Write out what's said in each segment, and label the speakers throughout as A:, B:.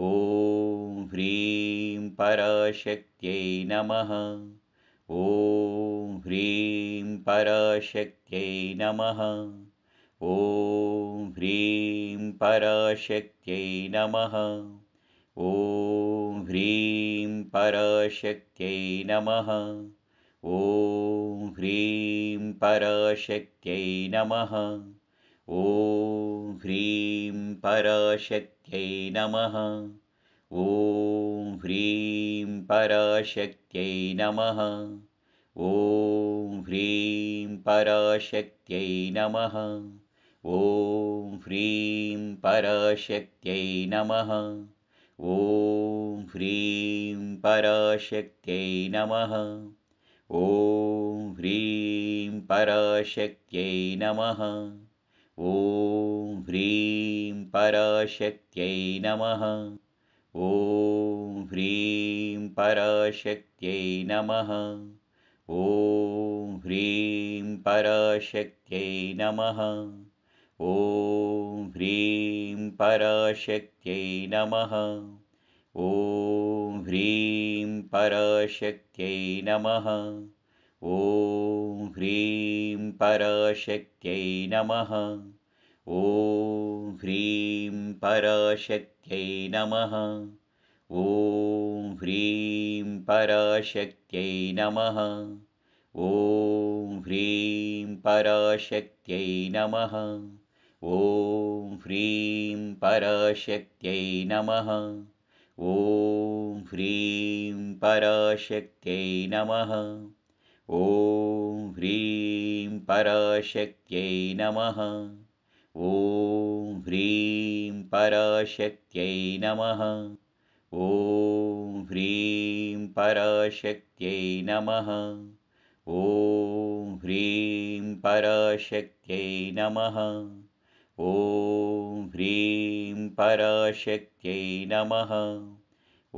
A: ॐ ह्रीं पराशक्त्यै नमः ॐ ह्रीं पराशक्त्यै नमः ॐ ह्रीं पराशक्त्यै नमः ॐ ह्रीं पराशक्त्यै नमः ॐ ह्रीं पराशक्त्यै नमः ॐ ह्रीं पराशक्त्यै नमः ॐ ह्रीं पराशक्त्यै नमः ॐ ह्रीं पराशक्त्यै नमः ॐ ह्रीं पराशक्त्यै नमः ॐ ह्रीं पराशक्त्यै नमः ॐ ह्रीं पराशक्त्यै नमः ॐ ह्रीं पराशक्त्यै नमः ॐ ह्रीं पराशक्त्यै नमः ॐ ह्रीं पराशक्त्यै नमः ॐ ह्रीं पराशक्त्यै नमः ॐ ह्रीं पराशक्त्यै नमः ॐ ह्रीं पराशक्त्यै नमः ॐ ह्रीं पराशक्त्यै नमः ॐ ह्रीं पराशक्त्यै नमः ॐ ह्रीं पराशक्त्यै नमः ॐ ह्रीं पराशक्त्यै नमः ॐ ह्रीं पराशक्त्यै नमः ॐ ह्रीं पराशक्त्यै नमः ॐ ह्रीं पराशक्त्यै नमः ॐ ह्रीं पराशक्त्यै नमः ॐ ह्रीं पराशक्त्यै नमः ॐ ह्रीं पराशक्त्यै नमः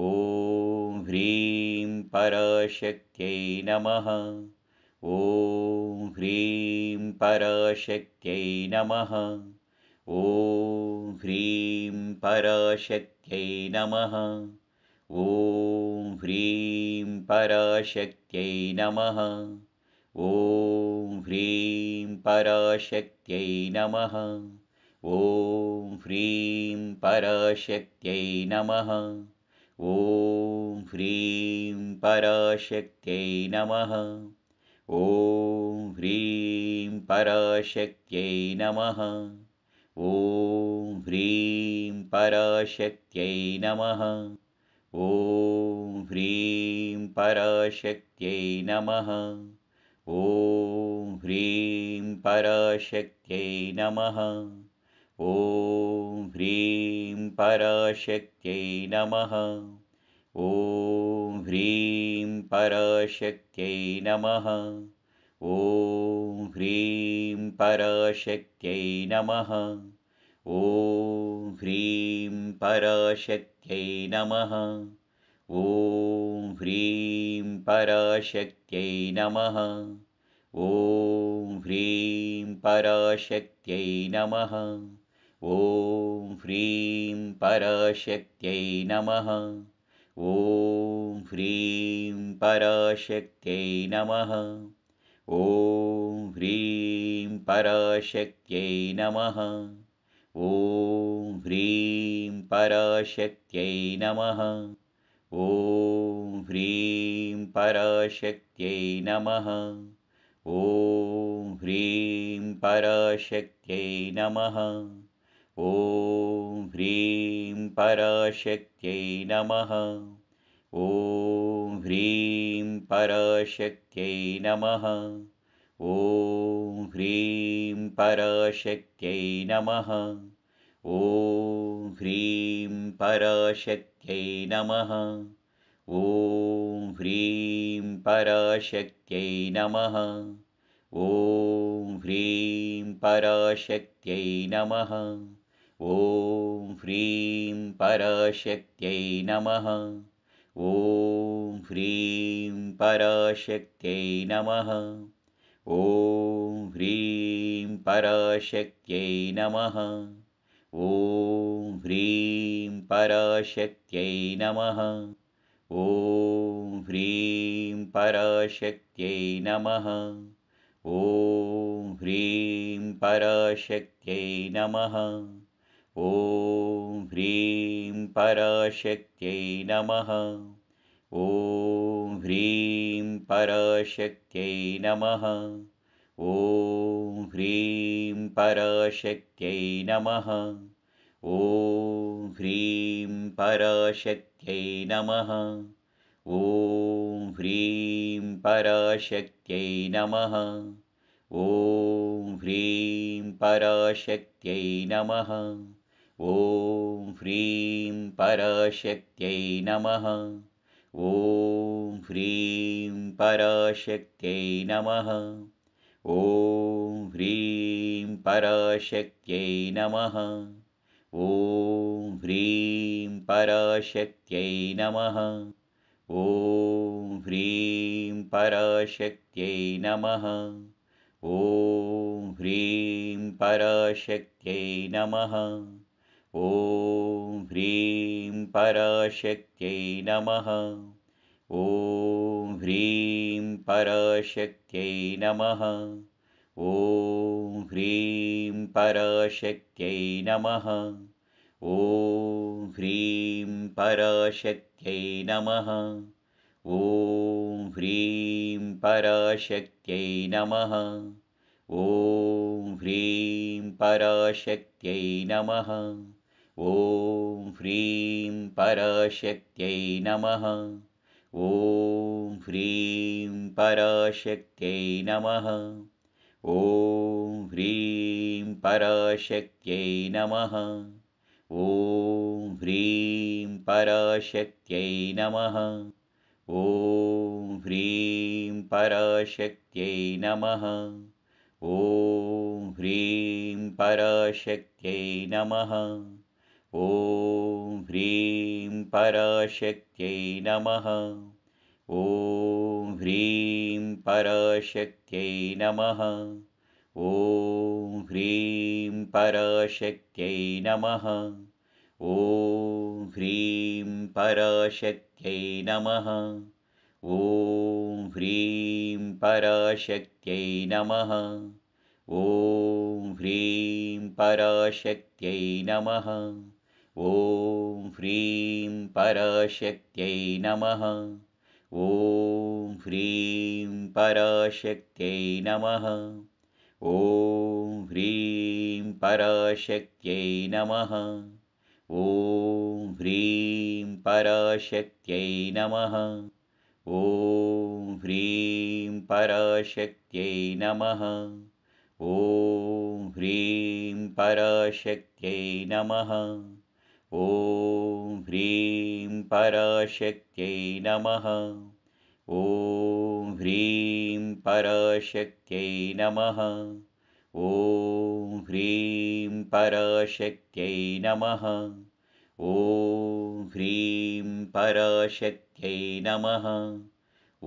A: ॐ ह्रीं पराशक्त्यै नमः ॐ ह्रीं पराशक्त्यै नमः ॐ ह्रीं पराशक्त्यै नमः ॐ ह्रीं पराशक्त्यै नमः ॐ ह्रीं पराशक्त्यै नमः ॐ ह्रीं पराशक्त्यै नमः ॐ ह्रीं पराशक्त्यै नमः ॐ ह्रीं पराशक्त्यै नमः ॐ ह्रीं पराशक्त्यै नमः ॐ ह्रीं पराशक्त्यै नमः ॐ ह्रीं पराशक्त्यै नमः ॐ ह्रीं पराशक्त्यै नमः ॐ ह्रीं पराशक्त्यै नमः ॐ ह्रीं पराशक्त्यै नमः ॐ ह्रीं पराशक्त्यै नमः ॐ ह्रीं पराशक्त्यै नमः ॐ ह्रीं पराशक्त्यै नमः ॐ ह्रीं पराशक्त्यै नमः ॐ ह्रीं पराशक्त्यै नमः ॐ ह्रीं पराशक्त्यै नमः ॐ ह्रीं पराशक्त्यै नमः ॐ ह्रीं पराशक्त्यै नमः ॐ ह्रीं पराशक्त्यै नमः ॐ ह्रीं पराशक्त्यै नमः ॐ ह्रीं पराशक्त्यै नमः ॐ ह्रीं पराशक्त्यै नमः ॐ ह्रीं पराशक्त्यै नमः ॐ ह्रीं पराशक्त्यै नमः ॐ ह्रीं पराशक्त्यै नमः ॐ ह्रीं पराशक्त्यै नमः ॐ ह्रीं पराशक्त्यै नमः ॐ ह्रीं पराशक्त्यै नमः ॐ ह्रीं पराशक्त्यै नमः ॐ ह्रीं पराशक्त्यै नमः ॐ ह्रीं पराशक्त्यै नमः ॐ ह्रीं पराशक्त्यै नमः ॐ ह्रीं पराशक्त्यै नमः ॐ ह्रीं पराशक्त्यै नमः ॐ ह्रीं पराशक्त्यै नमः ॐ ह्रीं पराशक्त्यै नमः ॐ ह्रीं पराशक्त्यै नमः ॐ ह्रीं पराशक्त्यै नमः ॐ ह्रीं पराशक्त्यै नमः ॐ ह्रीं पराशक्त्यै नमः ॐ ह्रीं पराशक्त्यै नमः ॐ ह्रीं पराशक्त्यै नमः ॐ ह्रीं पराशक्त्यै नमः ॐ ह्रीं पराशक्त्यै नमः ॐ ह्रीं पराशक्त्यै नमः ॐ ह्रीं पराशक्त्यै नमः ॐ ह्रीं पराशक्त्यै नमः ॐ ह्रीं पराशक्त्यै नमः ॐ ह्रीं पराशक्त्यै नमः ॐ ह्रीं परशक्त्यै नमः ॐ ह्रीं परशक्त्यै नमः ॐ ह्रीं परशक्त्यै नमः ॐ ह्रीं परशक्त्यै नमः ॐ ह्रीं परशक्त्यै नमः ॐ ह्रीं परशक्त्यै नमः ॐ ह्रीं पराशक्त्यै नमः ॐ ह्रीं पराशक्त्यै नमः ॐ ह्रीं पराशक्त्यै नमः ॐ ह्रीं पराशक्त्यै नमः ॐ ह्रीं पराशक्त्यै नमः ॐ ह्रीं पराशक्त्यै नमः ॐ ह्रीं पराशक्त्यै नमः ॐ ह्रीं पराशक्त्यै नमः ॐ ह्रीं पराशक्त्यै नमः ॐ ह्रीं पराशक्त्यै नमः ॐ ह्रीं पराशक्त्यै नमः ॐ ह्रीं पराशक्त्यै नमः ॐ ह्रीं पराशक्त्यै नमः ॐ ह्रीं पराशक्त्यै नमः ॐ ह्रीं पराशक्त्यै नमः ॐ ह्रीं पराशक्त्यै नमः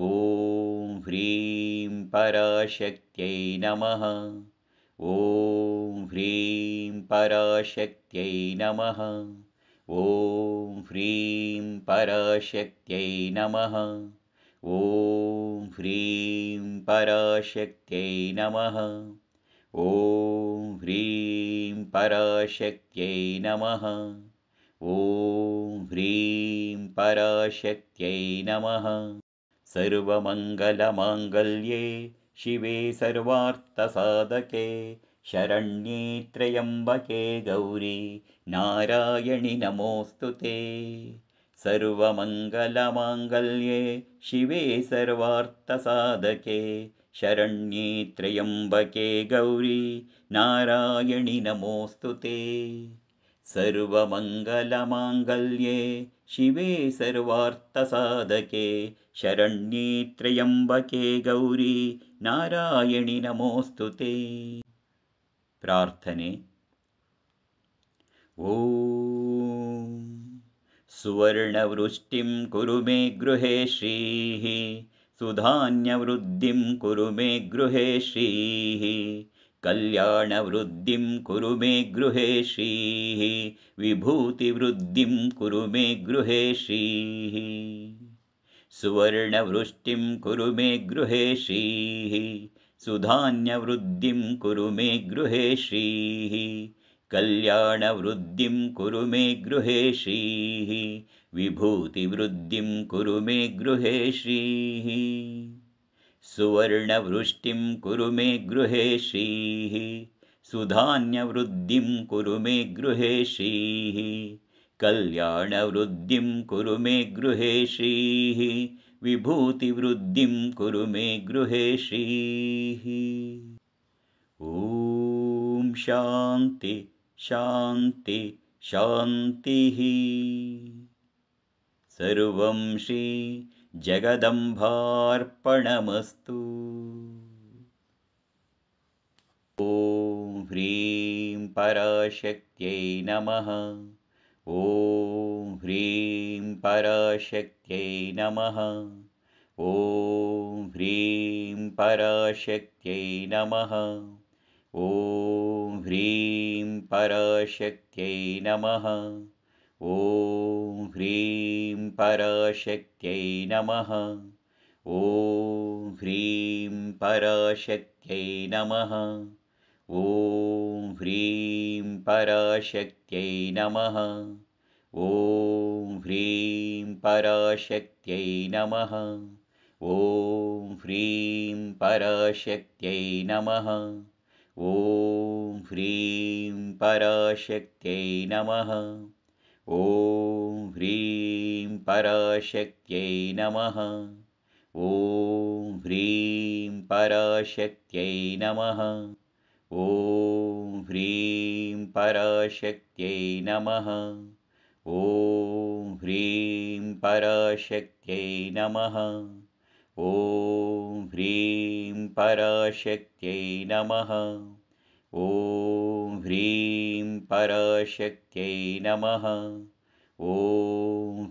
A: ॐ ह्रीं पराशक्त्यै नमः ॐ ह्रीं पराशक्त्यै नमः ॐ ह्रीं पराशक्त्यै नमः ॐ ह्रीं पराशक्त्यै नमः ॐ ह्रीं पराशक्त्यै नमः ॐ ह्रीं पराशक्त्यै नमः सर्वमङ्गलमाङ्गल्ये शिवे सर्वार्थसाधके शरण्ये त्रयम्बके गौरी नारायणि नमोऽस्तु ते सर्वमङ्गलमाङ्गल्ये शिवे सर्वार्थसाधके शरण्ये त्रयम्बके गौरी नारायणि नमोऽस्तु ते सर्वमङ्गलमाङ्गल्ये शिवे सर्वार्थसाधके शरण्ये त्रयम्बके गौरी नारायणि नमोऽस्तु ते प्रार्थने सुवर्णवृष्टिं कुरु मे गृहे श्रीः सुधान्यवृद्धिं कुरु मे गृहे श्रीः कल्याणवृद्धिं कुरु मे गृहे श्रीः विभूतिवृद्धिं कुरु मे गृहे श्रीः सुवर्णवृष्टिं कुरु मे गृहे श्रीः सुधान्यवृद्धिं कुरु मे श्रीः कल्याणवृद्धिं कुरु मे श्रीः विभूतिवृद्धिं कुरु मे श्रीः सुवर्णवृष्टिं कुरु मे श्रीः सुधान्यवृद्धिं कुरु मे श्रीः कल्याणवृद्धिं कुरु मे श्रीः विभूतिवृद्धिं कुरु मे गृहे श्रीः ॐ शान्ति शान्ति शान्तिः सर्वं श्री श्रीजगदम्बार्पणमस्तु ॐ ह्रीं पराशक्त्यै नमः ॐ ह्रीं पराशक्त्यै नमः ॐ ह्रीं पराशक्त्यै नमः ॐ ह्रीं पराशक्त्यै नमः ॐ ह्रीं पराशक्त्यै नमः ॐ ह्रीं पराशक्त्यै नमः ॐ ह्रीं पराशक्त्यै नमः ॐ ह्रीं पराशक्त्यै नमः ॐ ह्रीं पराशक्त्यै नमः ॐ ह्रीं पराशक्त्यै नमः ॐ ह्रीं पराशक्त्यै नमः ॐ ह्रीं पराशक्त्यै नमः ॐ ह्रीं पराशक्त्यै नमः ॐ ह्रीं पराशक्त्यै नमः ॐ ह्रीं पराशक्त्यै नमः ॐ ह्रीं पराशक्त्यै नमः ॐ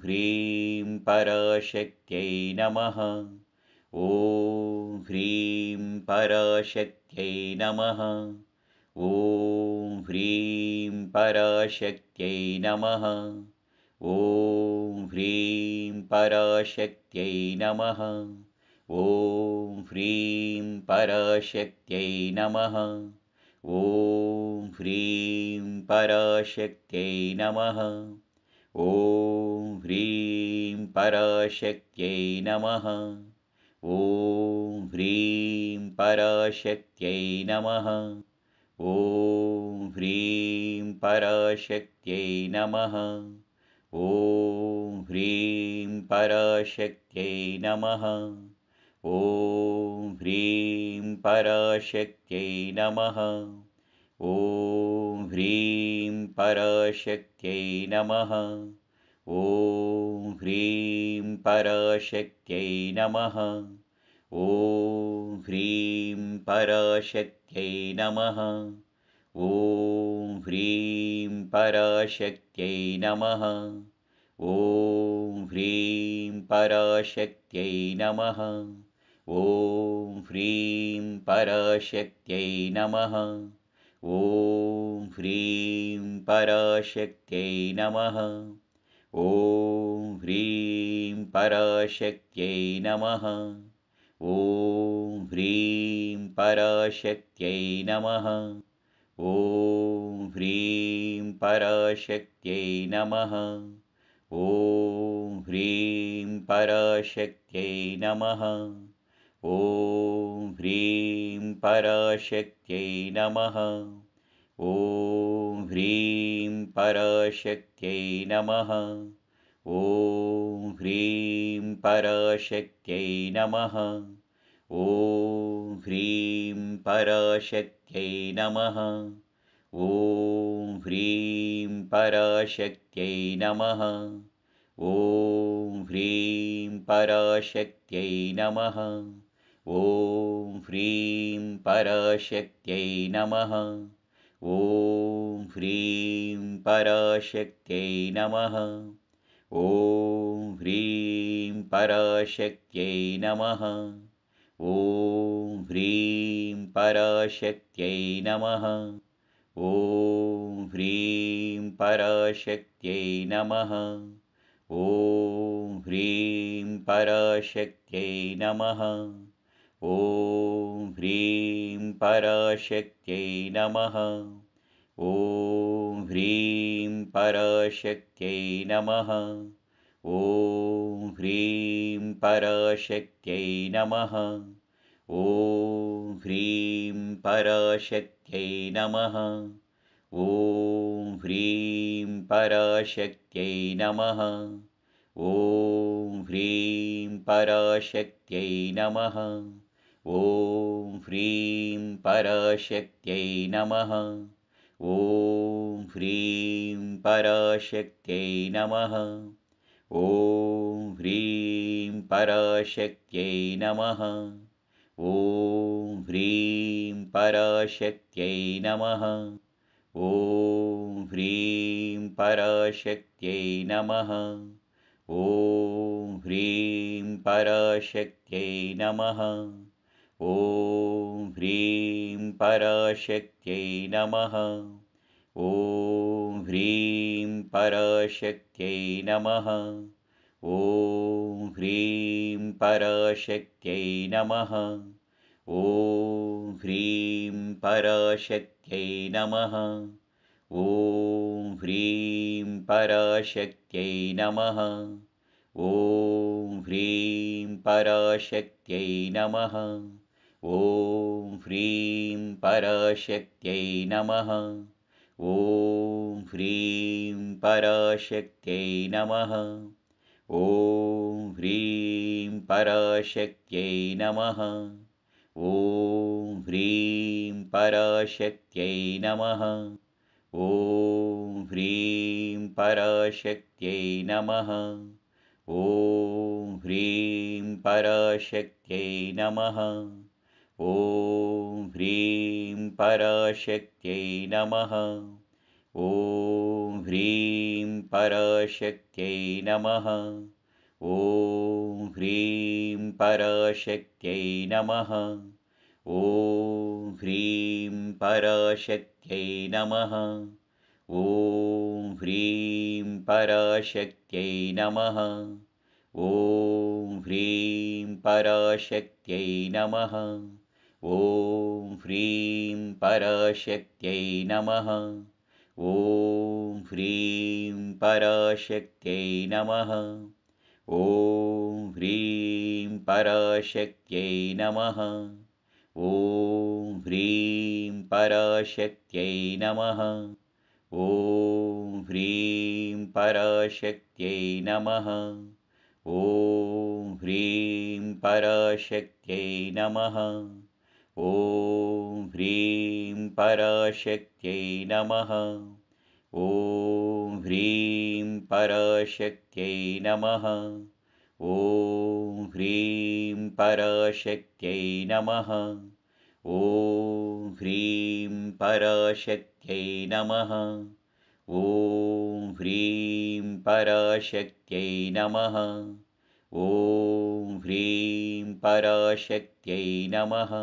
A: ह्रीं पराशक्त्यै नमः ॐ ह्रीं पराशक्त्यै नमः ॐ ह्रीं पराशक्त्यै नमः ॐ ह्रीं पराशक्त्यै नमः ॐ ह्रीं पराशक्त्यै नमः ॐ ह्रीं पराशक्त्यै नमः ॐ ह्रीं पराशक्त्यै नमः ॐ ह्रीं पराशक्त्यै नमः ॐ ह्रीं पराशक्त्यै नमः ॐ ह्रीं पराशक्त्यै नमः ॐ ह्रीं पराशक्त्यै नमः ॐ ह्रीं पराशक्त्यै नमः ॐ ह्रीं पराशक्त्यै नमः ॐ ह्रीं पराशक्त्यै नमः ॐ ह्रीं पराशक्त्यै नमः ॐ ह्रीं पराशक्त्यै नमः ॐ ह्रीं पराशक्त्यै नमः ॐ ह्रीं पराशक्त्यै नमः ॐ ह्रीं पराशक्त्यै नमः ॐ ह्रीं पराशक्त्यै नमः ॐ ह्रीं पराशक्त्यै नमः ॐ ह्रीं पराशक्त्यै नमः ॐ ह्रीं पराशक्त्यै नमः ॐ ह्रीं पराशक्त्यै नमः ॐ ह्रीं पराशक्त्यै नमः ॐ ह्रीं पराशक्त्यै नमः ॐ ह्रीं पराशक्त्यै नमः ॐ ह्रीं पराशक्त्यै नमः ॐ ह्रीं पराशक्त्यै नमः ॐ ह्रीं पराशक्त्यै नमः ॐ ह्रीं पराशक्त्यै नमः ॐ ह्रीं पराशक्त्यै नमः ॐ ह्रीं पराशक्त्यै नमः ॐ ह्रीं पराशक्त्यै नमः ॐ ह्रीं पराशक्त्यै नमः ॐ ह्रीं पराशक्त्यै नमः ॐ ह्रीं पराशक्त्यै नमः ॐ ह्रीं पराशक्त्यै नमः ॐ ह्रीं पराशक्त्यै नमः ॐ ह्रीं पराशक्त्यै नमः ॐ ह्रीं पराशक्त्यै नमः ॐ ह्रीं पराशक्त्यै नमः ॐ ह्रीं पराशक्त्यै नमः ॐ ह्रीं पराशक्त्यै नमः ॐ ह्रीं पराशक्त्यै नमः ॐ ह्रीं पराशक्त्यै नमः ॐ ह्रीं पराशक्त्यै नमः ॐ ह्रीं पराशक्त्यै नमः ॐ ह्रीं पराशक्त्यै नमः ॐ ह्रीं पराशक्त्यै नमः ॐ ह्रीं पराशक्त्यै नमः ॐ ह्रीं पराशक्त्यै नमः ॐ ह्रीं पराशक्त्यै नमः ॐ ह्रीं पराशक्त्यै नमः ॐ ह्रीं पराशक्त्यै नमः ॐ ह्रीं पराशक्त्यै नमः ॐ ह्रीं पराशक्त्यै नमः ॐ ह्रीं पराशक्त्यै नमः ॐ ह्रीं पराशक्त्यै नमः ॐ ह्रीं पराशक्त्यै नमः ॐ ह्रीं पराशक्त्यै नमः ॐ ह्रीं पराशक्त्यै नमः ॐ ह्रीं पराशक्त्यै नमः ॐ ह्रीं पराशक्त्यै नमः ॐ ह्रीं पराशक्त्यै नमः ॐ ह्रीं पराशक्त्यै नमः ॐ ह्रीं पराशक्त्यै नमः ॐ ह्रीं पराशक्त्यै नमः ॐ ह्रीं पराशक्त्यै नमः ॐ ह्रीं पराशक्त्यै नमः ॐ ह्रीं पराशक्त्यै नमः ॐ ह्रीं पराशक्त्यै नमः ॐ ह्रीं पराशक्त्यै नमः ॐ ह्रीं पराशक्त्यै नमः ॐ ह्रीं पराशक्त्यै नमः ॐ ह्रीं पराशक्त्यै नमः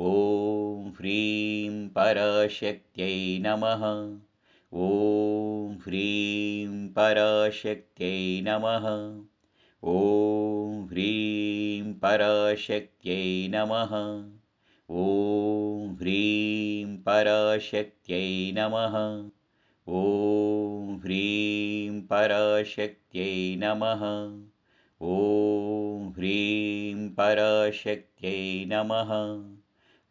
A: ॐ ह्रीं पराशक्त्यै नमः ॐ ह्रीं पराशक्त्यै नमः ॐ ह्रीं पराशक्त्यै नमः ॐ ह्रीं पराशक्त्यै नमः ॐ ह्रीं पराशक्त्यै नमः ॐ ह्रीं पराशक्त्यै नमः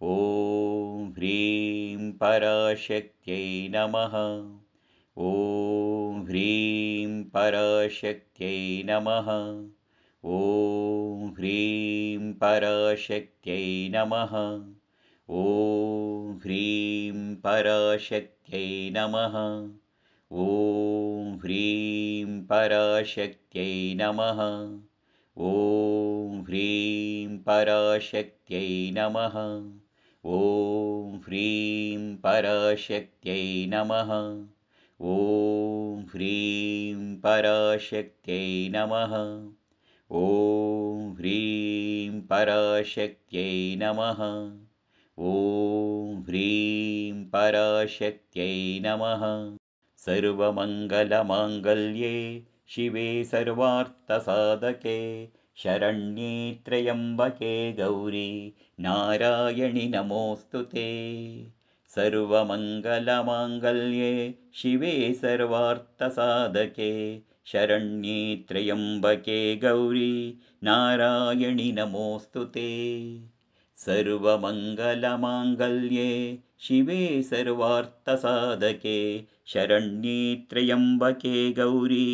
A: ॐ ह्रीं पराशक्त्यै नमः ॐ ह्रीं पराशक्त्यै नमः ॐ ह्रीं पराशक्त्यै नमः ॐ ह्रीं पराशक्त्यै नमः ॐ ह्रीं पराशक्त्यै नमः ॐ ह्रीं पराशक्त्यै नमः ॐ ह्रीं पराशक्त्यै नमः ॐ ह्रीं पराशक्त्यै नमः ॐ ह्रीं पराशक्त्यै नमः ॐ ह्रीं पराशक्त्यै नमः सर्वमङ्गलमाङ्गल्ये शिवे सर्वार्थसाधके शरण्ये त्रयम्बके गौरी नारायणि नमोऽस्तु ते सर्वमङ्गलमाङ्गल्ये शिवे सर्वार्थसाधके शरण्ये त्रयम्बके गौरि नारायणि नमोऽस्तु ते सर्वमङ्गलमाङ्गल्ये शिवे सर्वार्थसाधके शरण्ये त्रयम्बके गौरि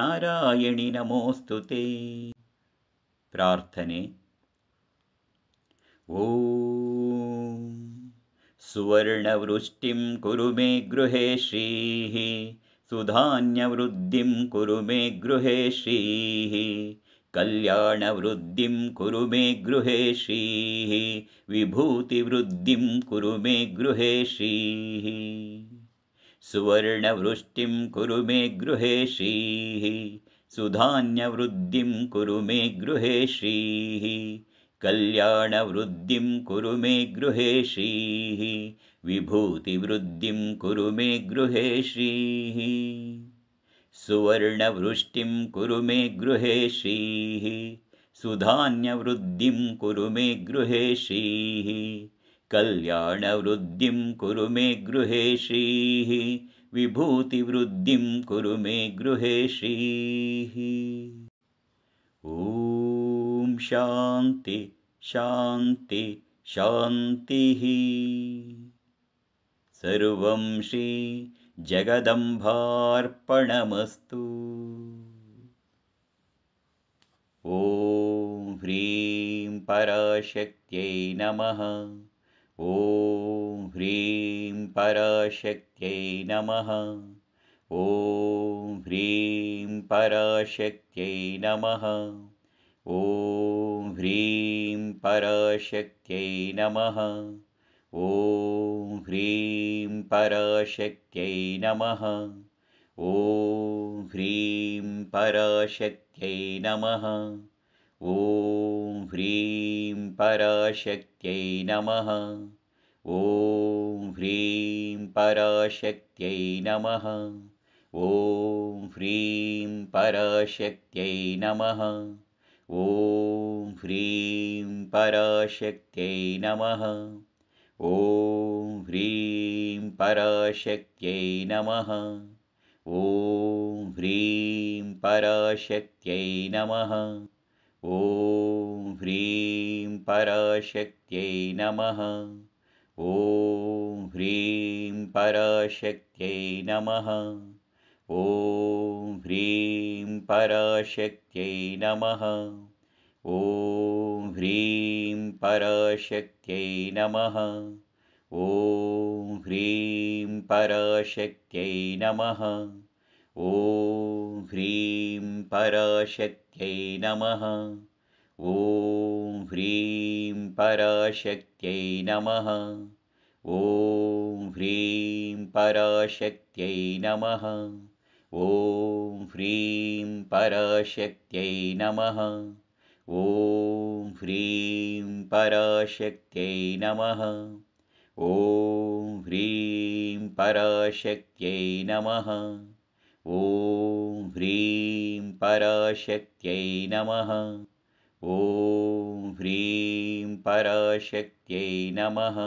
A: नारायणि नमोऽस्तु ते प्रार्थने सुवर्णवृष्टिं कुरु मे गृहे श्रीः सुधान्यवृद्धिं कुरु मे गृहे श्रीः कल्याणवृद्धिं कुरु मे गृहे श्रीः विभूतिवृद्धिं कुरु मे गृहे श्रीः सुवर्णवृष्टिं कुरु मे गृहे श्रीः सुधान्यवृद्धिं कुरु मे श्रीः कल्याणवृद्धिं कुरु मे श्रीः विभूतिवृद्धिं कुरु मे श्रीः सुवर्णवृष्टिं कुरु मे श्रीः सुधान्यवृद्धिं कुरु मे श्रीः कल्याणवृद्धिं कुरु मे श्रीः विभूतिवृद्धिं कुरु मे गृहे श्रीः ॐ शान्ति शान्ति शान्तिः सर्वं श्रीजगदम्भार्पणमस्तु ॐ ह्रीं पराशक्त्यै नमः ॐ ह्रीं पराशक्त्यै नमः ॐ ह्रीं पराशक्त्यै नमः ॐ ह्रीं पराशक्त्यै नमः ॐ ह्रीं पराशक्त्यै नमः ॐ ह्रीं पराशक्त्यै नमः ॐ ह्रीं पराशक्त्यै नमः ॐ ह्रीं पराशक्त्यै नमः ॐ ह्रीं पराशक्त्यै नमः ॐ ह्रीं पराशक्त्यै नमः ॐ ह्रीं पराशक्त्यै नमः ॐ ह्रीं पराशक्त्यै नमः ॐ ह्रीं पराशक्त्यै नमः ॐ ह्रीं पराशक्त्यै नमः ॐ ह्रीं पराशक्त्यै नमः ॐ ह्रीं पराशक्त्यै नमः ॐ ह्रीं पराशक्त्यै नमः ॐ ह्रीं पराशक्ति नमः ॐ ह्रीं पराशक्त्यै नमः ॐ ह्रीं पराशक्त्यै नमः ॐ ह्रीं पराशक्त्यै नमः ॐ ह्रीं पराशक्त्यै नमः ॐ ह्रीं पराशक्त्यै नमः ॐ ह्रीं पराशक्त्यै नमः ॐ ह्रीं पराशक्त्यै नमः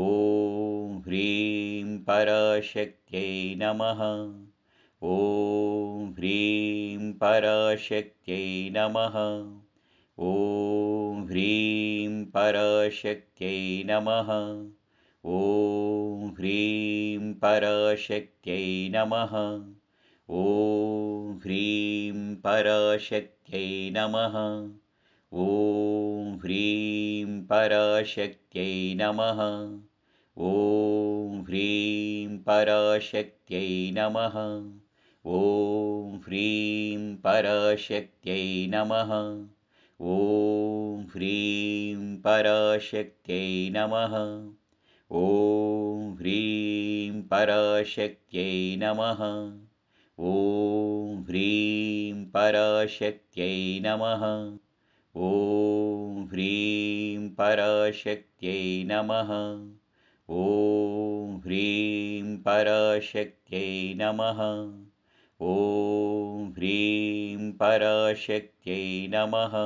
A: ॐ ह्रीं पराशक्त्यै नमः ॐ ह्रीं पराशक्त्यै नमः ॐ ह्रीं पराशक्त्यै नमः ॐ ह्रीं पराशक्त्यै नमः ॐ ह्रीं पराशक्त्यै नमः ॐ ह्रीं पराशक्त्यै नमः ॐ ह्रीं पराशक्त्यै नमः ॐ ह्रीं पराशक्त्यै नमः ॐ ह्रीं पराशक्त्यै नमः ॐ ह्रीं पराशक्त्यै नमः ॐ ह्रीं पराशक्त्यै नमः ॐ ह्रीं पराशक्त्यै नमः ॐ ह्रीं पराशक्त्यै नमः ॐ ह्रीं पराशक्त्यै नमः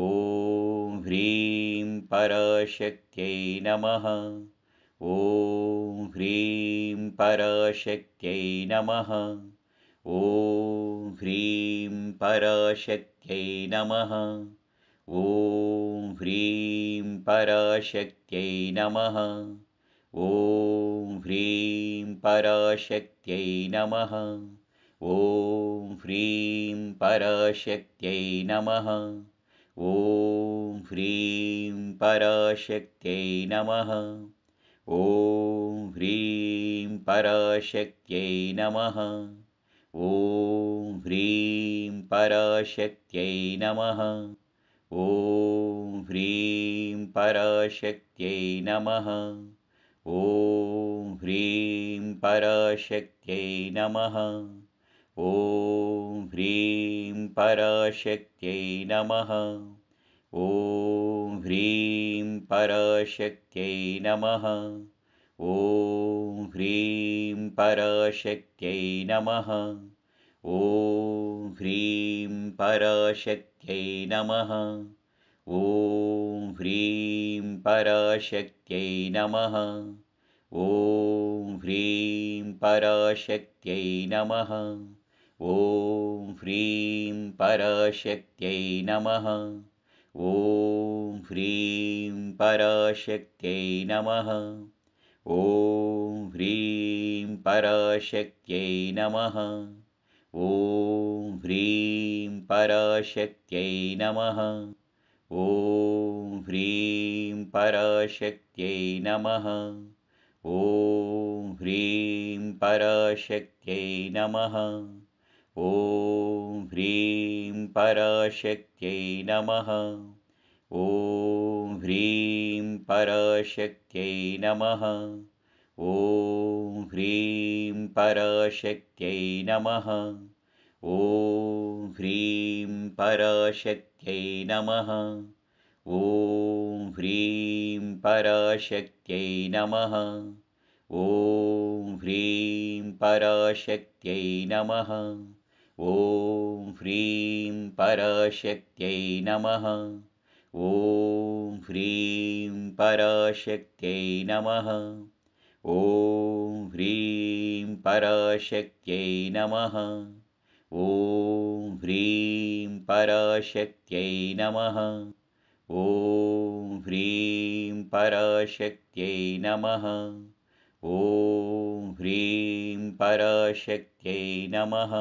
A: ॐ ह्रीं पराशक्त्यै नमः ॐ ह्रीं पराशक्त्यै नमः ॐ ह्रीं पराशक्त्यै नमः ॐ ह्रीं पराशक्त्यै नमः ॐ ह्रीं पराशक्त्यै नमः ॐ ह्रीं पराशक्त्यै नमः ॐ ह्रीं पराशक्त्यै नमः ॐ ह्रीं पराशक्त्यै नमः ॐ ह्रीं पराशक्त्यै नमः ॐ ह्रीं पराशक्त्यै नमः ॐ ह्रीं पराशक्त्यै नमः ॐ ह्रीं पराशक्त्यै नमः ॐ ह्रीं पराशक्त्यै नमः ॐ ह्रीं पराशक्त्यै नमः ॐ ह्रीं पराशक्त्यै नमः ॐ ह्रीं पराशक्त्यै नमः ॐ ह्रीं पराशक्त्यै नमः ॐ ह्रीं पराशक्त्यै नमः ॐ ह्रीं पराशक्त्यै नमः ॐ ह्रीं पराशक्त्यै नमः ॐ ह्रीं पराशक्त्यै नमः ॐ ह्रीं पराशक्त्यै नमः ॐ ह्रीं पराशक्त्यै नमः ॐ ह्रीं पराशक्त्यै नमः ॐ ह्रीं पराशक्त्यै नमः ॐ ह्रीं पराशक्त्यै नमः ॐ ह्रीं पराशक्त्यै नमः ॐ ह्रीं पराशक्त्यै नमः ॐ ह्रीं पराशक्त्यै नमः ॐ ह्रीं पराशक्त्यै नमः ॐ ह्रीं पराशक्त्यै नमः ॐ ह्रीं पराशक्त्यै नमः ॐ ह्रीं पराशक्त्यै नमः ॐ ह्रीं पराशक्त्यै नमः ॐ ह्रीं पराशक्त्यै नमः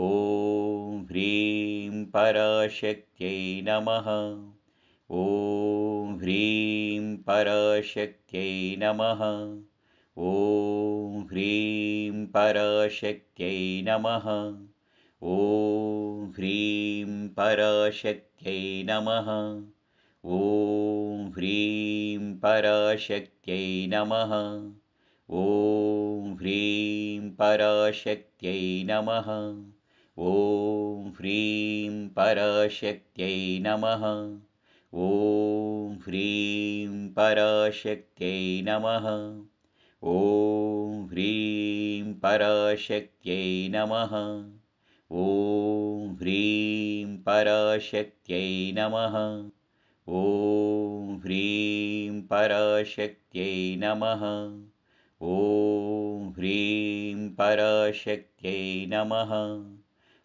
A: ॐ ह्रीं पराशक्त्यै नमः ॐ ह्रीं पराशक्त्यै नमः ॐ ह्रीं पराशक्त्यै नमः ॐ ह्रीं पराशक्त्यै नमः ॐ ह्रीं पराशक्त्यै नमः ॐ ह्रीं पराशक्त्यै नमः ॐ ह्रीं पराशक्त्यै नमः ॐ ह्रीं पराशक्त्यै नमः ॐ ह्रीं पराशक्त्यै नमः ॐ ह्रीं पराशक्त्यै नमः ॐ ह्रीं पराशक्त्यै नमः ॐ ह्रीं पराशक्त्यै नमः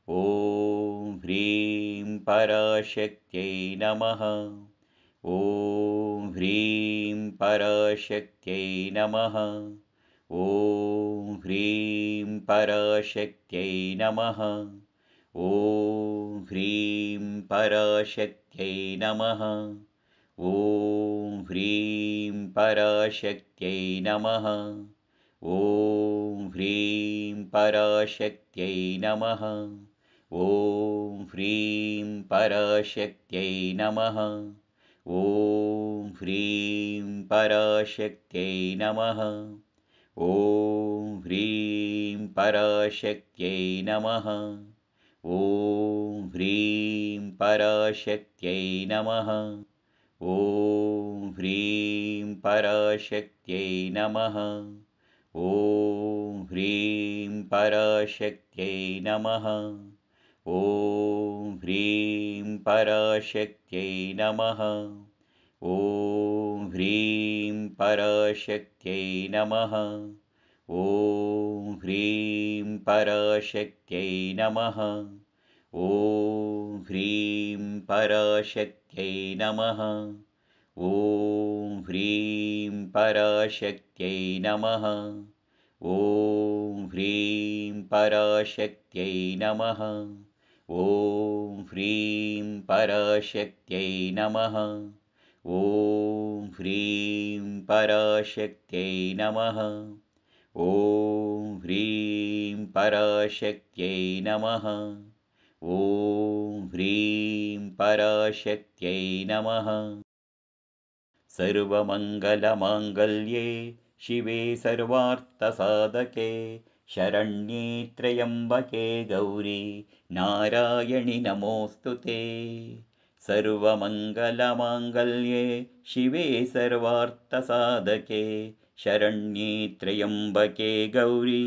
A: ॐ ह्रीं पराशक्त्यै नमः ॐ ह्रीं पराशक्त्यै नमः ॐ ह्रीं पराशक्त्यै नमः ॐ ह्रीं पराशक्त्यै नमः ॐ ह्रीं पराशक्त्यै नमः ॐ ह्रीं पराशक्त्यै नमः ॐ ह्रीं पराशक्त्यै नमः ॐ ह्रीं पराशक्त्यै नमः ॐ ह्रीं पराशक्त्यै नमः ॐ ह्रीं पराशक्त्यै नमः ॐ ह्रीं पराशक्त्यै नमः ॐ ह्रीं पराशक्त्यै नमः ॐ ह्रीं पराशक्त्यै नमः ॐ ह्रीं पराशक्त्यै नमः ॐ ह्रीं पराशक्त्यै नमः ॐ ह्रीं पराशक्त्यै नमः ॐ ह्रीं पराशक्त्यै नमः ॐ ह्रीं पराशक्त्यै नमः ॐ ह्रीं पराशक्त्यै नमः ॐ ह्रीं पराशक्त्यै नमः ॐ ह्रीं पराशक्त्यै नमः ॐ ह्रीं पराशक्त्यै नमः सर्वमङ्गलमाङ्गल्ये शिवे सर्वार्थसाधके शरण्ये त्रयम्बके गौरी नारायणि नमोऽस्तु ते सर्वमङ्गलमाङ्गल्ये शिवे सर्वार्थसाधके शरण्ये त्रयम्बके गौरि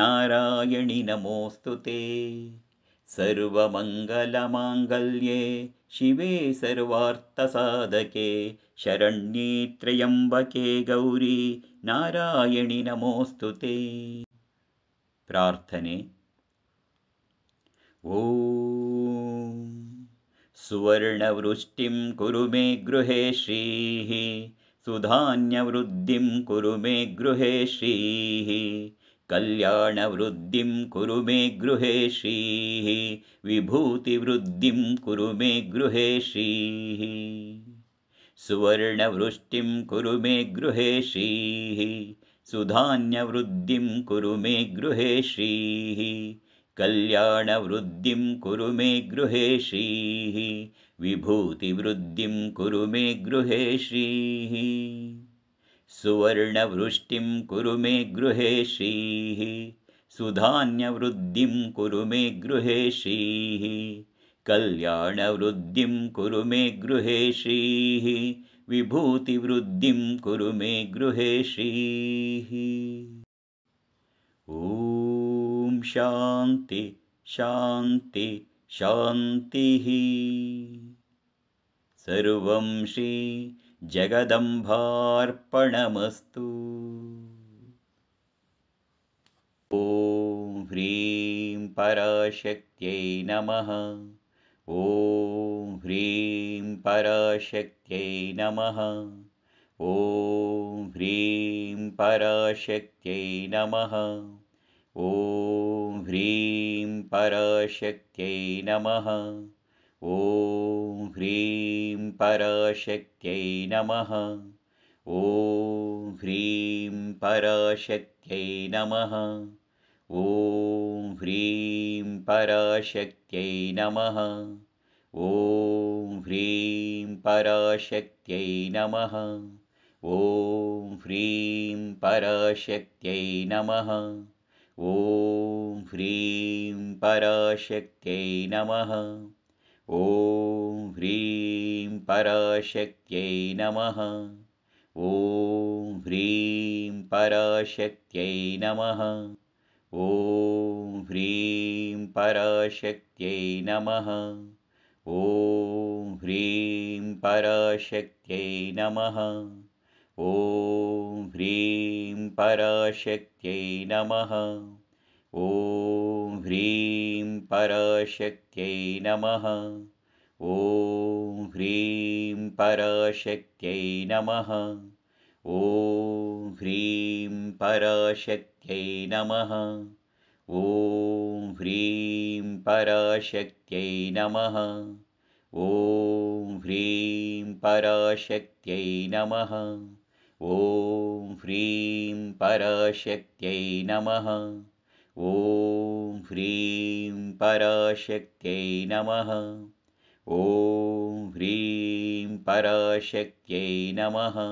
A: नारायणि नमोऽस्तु ते सर्वमङ्गलमाङ्गल्ये शिवे सर्वार्थसाधके शरण्ये त्रयम्बके गौरि नारायणि नमोऽस्तु ते प्रार्थने सुवर्णवृष्टिं कुरु मे गृहे श्रीः सुधान्यवृद्धिं कुरु मे गृहे श्रीः कल्याणवृद्धिं कुरु मे गृहे श्रीः विभूतिवृद्धिं कुरु मे गृहे श्रीः सुवर्णवृष्टिं कुरु मे गृहे श्रीः सुधान्यवृद्धिं कुरु मे गृहे श्रीः कल्याणवृद्धिं कुरु मे श्रीः विभूतिवृद्धिं कुरु मे श्रीः सुवर्णवृष्टिं कुरु मे श्रीः सुधान्यवृद्धिं कुरु मे श्रीः कल्याणवृद्धिं कुरु मे श्रीः विभूतिवृद्धिं कुरु मे गृहे श्रीः ॐ शान्ति शान्ति शान्तिः सर्वं श्री श्रीजगदम्बार्पणमस्तु ॐ ह्रीं पराशक्त्यै नमः ॐ ह्रीं पराशक्त्यै नमः ॐ ह्रीं पराशक्त्यै नमः ॐ ह्रीं पराशक्त्यै नमः ॐ ह्रीं पराशक्त्यै नमः ॐ ह्रीं पराशक्त्यै नमः ॐ ह्रीं पराशक्त्यै नमः ॐ ह्रीं पराशक्त्यै नमः ॐ ह्रीं पराशक्त्यै नमः ॐ ह्रीं पराशक्त्यै नमः ॐ ह्रीं पराशक्त्यै नमः ॐ ह्रीं पराशक्त्यै नमः ॐ ह्रीं पराशक्त्यै नमः ॐ ह्रीं पराशक्त्यै नमः ॐ ह्रीं पराशक्त्यै नमः ॐ ह्रीं पराशक्त्यै नमः ॐ ह्रीं पराशक्त्यै नमः ॐ ह्रीं पराशक्त्यै नमः ॐ ह्रीं पराशक्त्यै नमः ॐ ह्रीं पराशक्त्यै नमः ॐ ह्रीं पराशक्त्यै नमः ॐ ह्रीं पराशक्त्यै नमः ॐ ह्रीं पराशक्त्यै नमः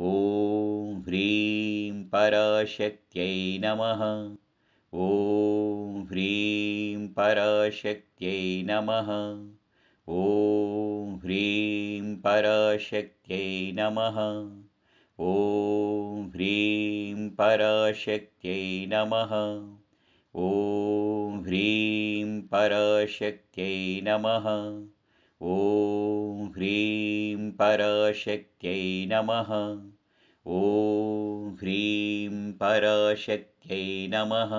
A: ॐ ह्रीं पराशक्त्यै नमः ॐ ह्रीं पराशक्त्यै नमः ॐ ह्रीं पराशक्त्यै नमः ॐ ह्रीं पराशक्त्यै नमः ॐ ह्रीं पराशक्त्यै नमः ॐ ह्रीं पराशक्त्यै नमः ॐ ह्रीं पराशक्त्यै नमः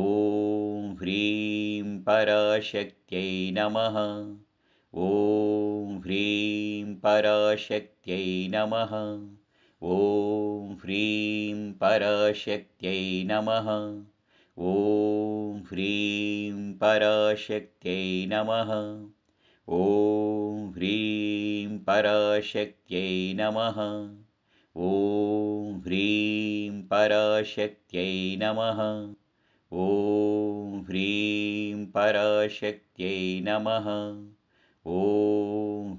A: ॐ ह्रीं पराशक्त्यै नमः ॐ ह्रीं पराशक्त्यै नमः ॐ ह्रीं पराशक्त्यै नमः ॐ ह्रीं पराशक्त्यै नमः ॐ ह्रीं पराशक्त्यै नमः ॐ ह्रीं पराशक्त्यै नमः ॐ ह्रीं पराशक्त्यै नमः ॐ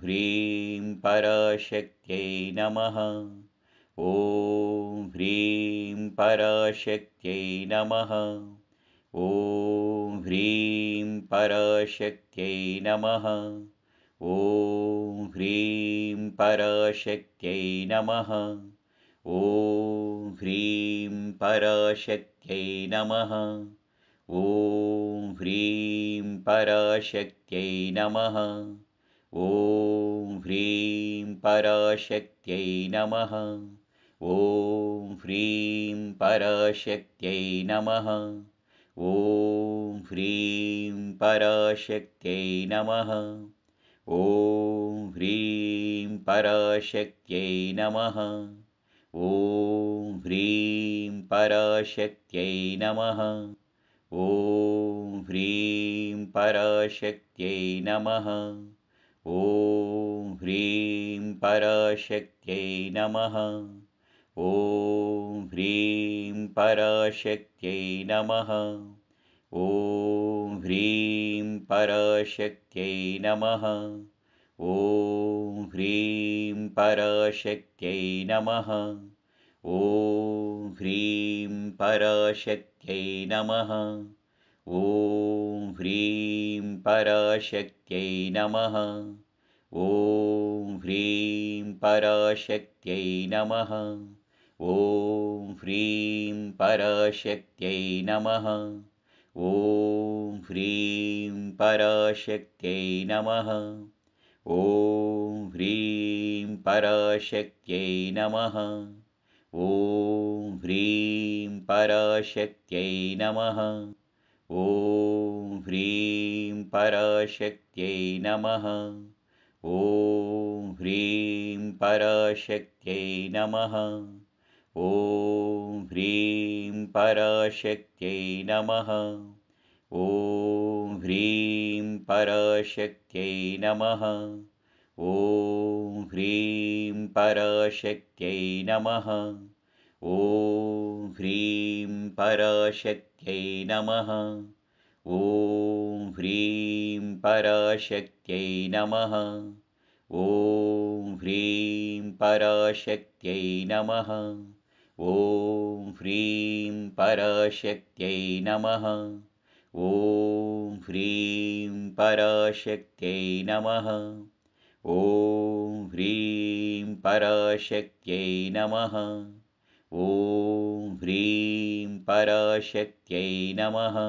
A: ह्रीं पराशक्त्यै नमः ॐ ह्रीं पराशक्त्यै नमः ॐ ह्रीं पराशक्त्यै नमः ॐ ह्रीं पराशक्त्यै नमः ॐ ह्रीं पराशक्त्यै नमः ॐ ह्रीं पराशक्त्यै नमः ॐ ह्रीं पराशक्त्यै नमः ॐ ह्रीं पराशक्त्यै नमः ॐ ह्रीं पराशक्त्यै नमः ॐ ह्रीं पराशक्त्यै नमः ॐ ह्रीं पराशक्त्यै नमः ॐ ह्रीं पराशक्त्यै नमः ॐ ह्रीं पराशक्त्यै नमः ॐ ह्रीं पराशक्त्यै नमः ॐ ह्रीं पराशक्त्यै नमः ॐ ह्रीं पराशक्त्यै नमः ॐ ह्रीं पराशक्त्यै नमः ॐ ह्रीं पराशक्त्यै नमः ॐ ह्रीं पराशक्त्यै नमः ॐ ह्रीं पराशक्त्यै नमः ॐ ह्रीं पराशक्त्यै नमः ॐ ह्रीं पराशक्त्यै नमः ॐ ह्रीं पराशक्त्यै नमः ॐ ह्रीं पराशक्त्यै नमः ॐ ह्रीं पराशक्त्यै नमः ॐ ह्रीं पराशक्त्यै नमः ॐ ह्रीं पराशक्त्यै नमः ॐ ह्रीं पराशक्त्यै नमः ॐ ह्रीं पराशक्त्यै नमः ॐ ह्रीं पराशक्त्यै नमः ॐ ह्रीं पराशक्त्यै नमः ॐ ह्रीं पराशक्त्यै नमः ॐ ह्रीं पराशक्त्यै नमः ॐ ह्रीं पराशक्त्यै नमः ॐ ह्रीं पराशक्त्यै नमः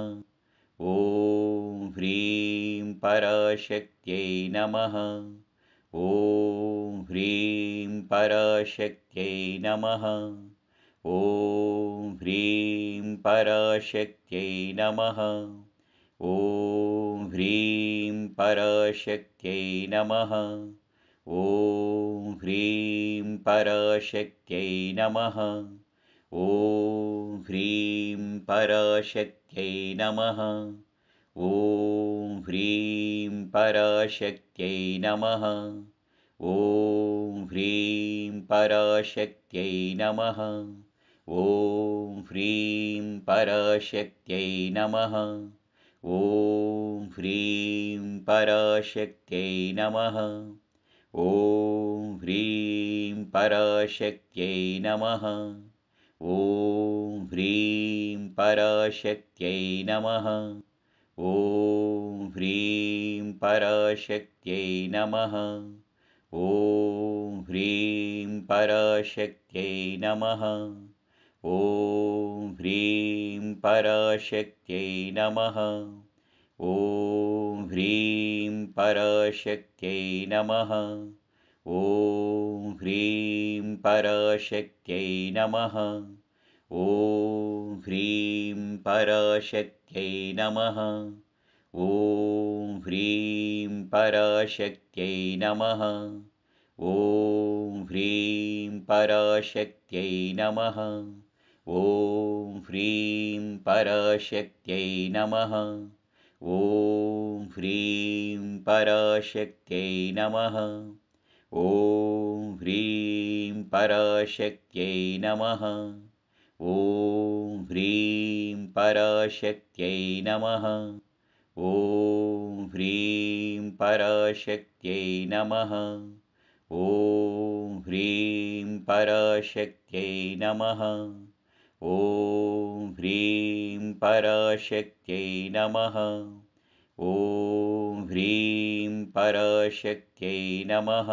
A: ॐ ह्रीं पराशक्त्यै नमः ॐ ह्रीं पराशक्त्यै नमः ॐ ह्रीं पराशक्त्यै नमः ॐ ह्रीं पराशक्त्यै नमः ॐ ह्रीं पराशक्त्यै नमः ॐ ह्रीं पराशक्त्यै नमः ॐ ह्रीं पराशक्त्यै नमः ॐ ह्रीं पराशक्त्यै नमः ॐ ह्रीं पराशक्त्यै नमः ॐ ह्रीं पराशक्त्यै नमः ॐ ह्रीं पराशक्त्यै नमः ॐ ह्रीं पराशक्त्यै नमः ॐ ह्रीं पराशक्त्यै नमः ॐ ह्रीं पराशक्त्यै नमः ॐ ह्रीं पराशक्त्यै नमः ॐ ह्रीं पराशक्त्यै नमः ॐ ह्रीं पराशक्त्यै नमः ॐ ह्रीं पराशक्त्यै नमः ॐ ह्रीं पराशक्त्यै नमः ॐ ह्रीं पराशक्त्यै नमः ॐ ह्रीं पराशक्त्यै नमः ॐ ह्रीं पराशक्त्यै नमः ॐ ह्रीं पराशक्त्यै नमः ॐ ह्रीं पराशक्त्यै नमः ॐ ह्रीं पराशक्त्यै नमः ॐ ह्रीं पराशक्त्यै नमः ॐ ह्रीं पराशक्त्यै नमः ॐ ह्रीं पराशक्त्यै नमः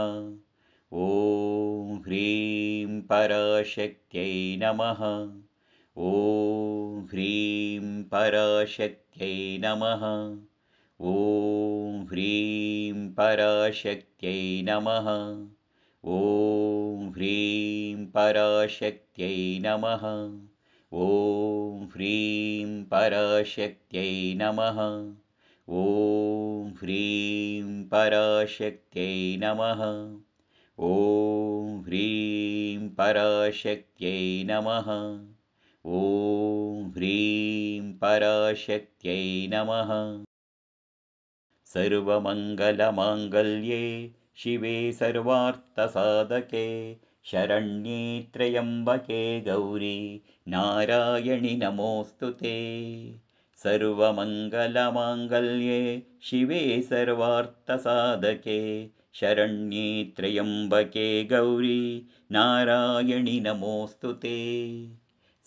A: ॐ ह्रीं पराशक्त्यै नमः ॐ ह्रीं पराशक्त्यै नमः ॐ ह्रीं पराशक्त्यै नमः ॐ ह्रीं पराशक्त्यै नमः ॐ ह्रीं पराशक्त्यै नमः ॐ ह्रीं पराशक्त्यै नमः ॐ ह्रीं पराशक्त्यै नमः ॐ ह्रीं पराशक्त्यै नमः सर्वमङ्गलमाङ्गल्ये शिवे सर्वार्थसाधके शरण्ये त्र्यम्बके गौरी नारायणि नमोऽस्तु ते सर्वमङ्गलमाङ्गल्ये शिवे सर्वार्थसाधके शरण्ये त्र्यम्बके गौरी नारायणि नमोऽस्तु ते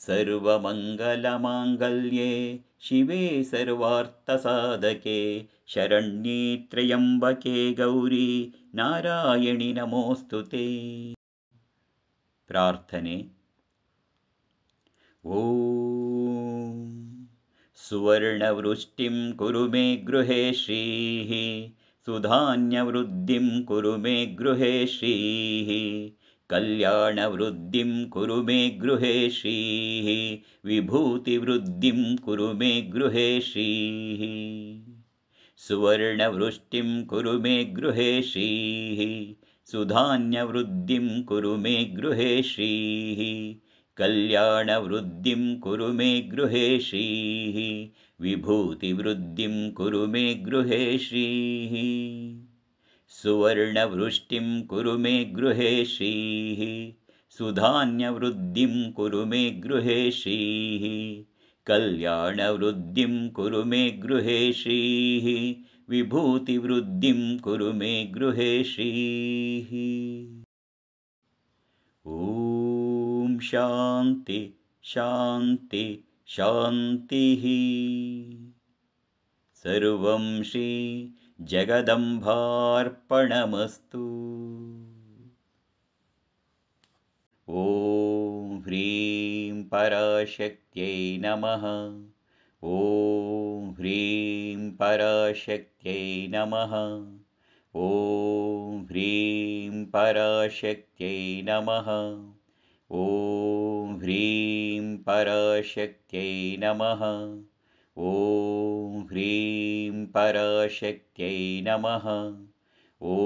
A: सर्वमङ्गलमाङ्गल्ये शिवे सर्वार्थसाधके शरण्ये त्र्यम्बके गौरी नारायणि नमोऽस्तु ते प्रार्थने सुवर्णवृष्टिं कुरु मे गृहे श्रीः सुधान्यवृद्धिं कुरु मे गृहे श्रीः कल्याणवृद्धिं कुरु मे गृहे श्रीः विभूतिवृद्धिं कुरु मे गृहे श्रीः सुवर्णवृष्टिं कुरु मे गृहे श्रीः सुधान्यवृद्धिं कुरु मे श्रीः कल्याणवृद्धिं कुरु मे श्रीः विभूतिवृद्धिं कुरु मे श्रीः सुवर्णवृष्टिं कुरु मे श्रीः सुधान्यवृद्धिं कुरु मे श्रीः कल्याणवृद्धिं कुरु मे श्रीः विभूतिवृद्धिं कुरु मे गृहे श्रीः ॐ शान्ति शान्ति शान्तिः सर्वं श्रीजगदम्बार्पणमस्तु ॐ ह्रीं पराशक्त्यै नमः ॐ ह्रीं पराशक्त्यै नमः ॐ ह्रीं पराशक्त्यै नमः ॐ ह्रीं पराशक्त्यै नमः ॐ ह्रीं पराशक्त्यै नमः ॐ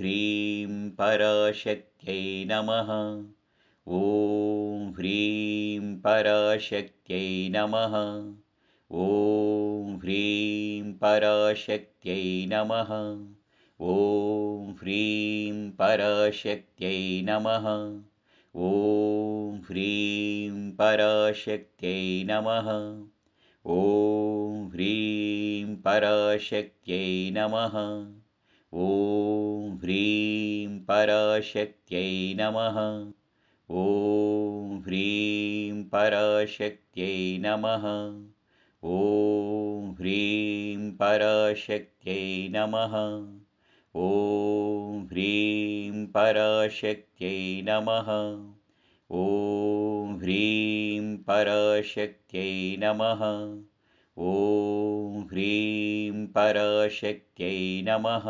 A: ह्रीं पराशक्त्यै नमः ॐ ह्रीं पराशक्त्यै नमः ॐ ह्रीं पराशक्त्यै नमः ॐ ह्रीं पराशक्त्यै नमः ॐ ह्रीं पराशक्त्यै नमः ॐ ह्रीं पराशक्त्यै नमः ॐ ह्रीं पराशक्त्यै नमः ॐ ह्रीं पराशक्त्यै नमः ॐ ह्रीं पराशक्त्यै नमः ॐ ह्रीं पराशक्त्यै नमः ॐ ह्रीं पराशक्त्यै नमः ॐ ह्रीं पराशक्त्यै नमः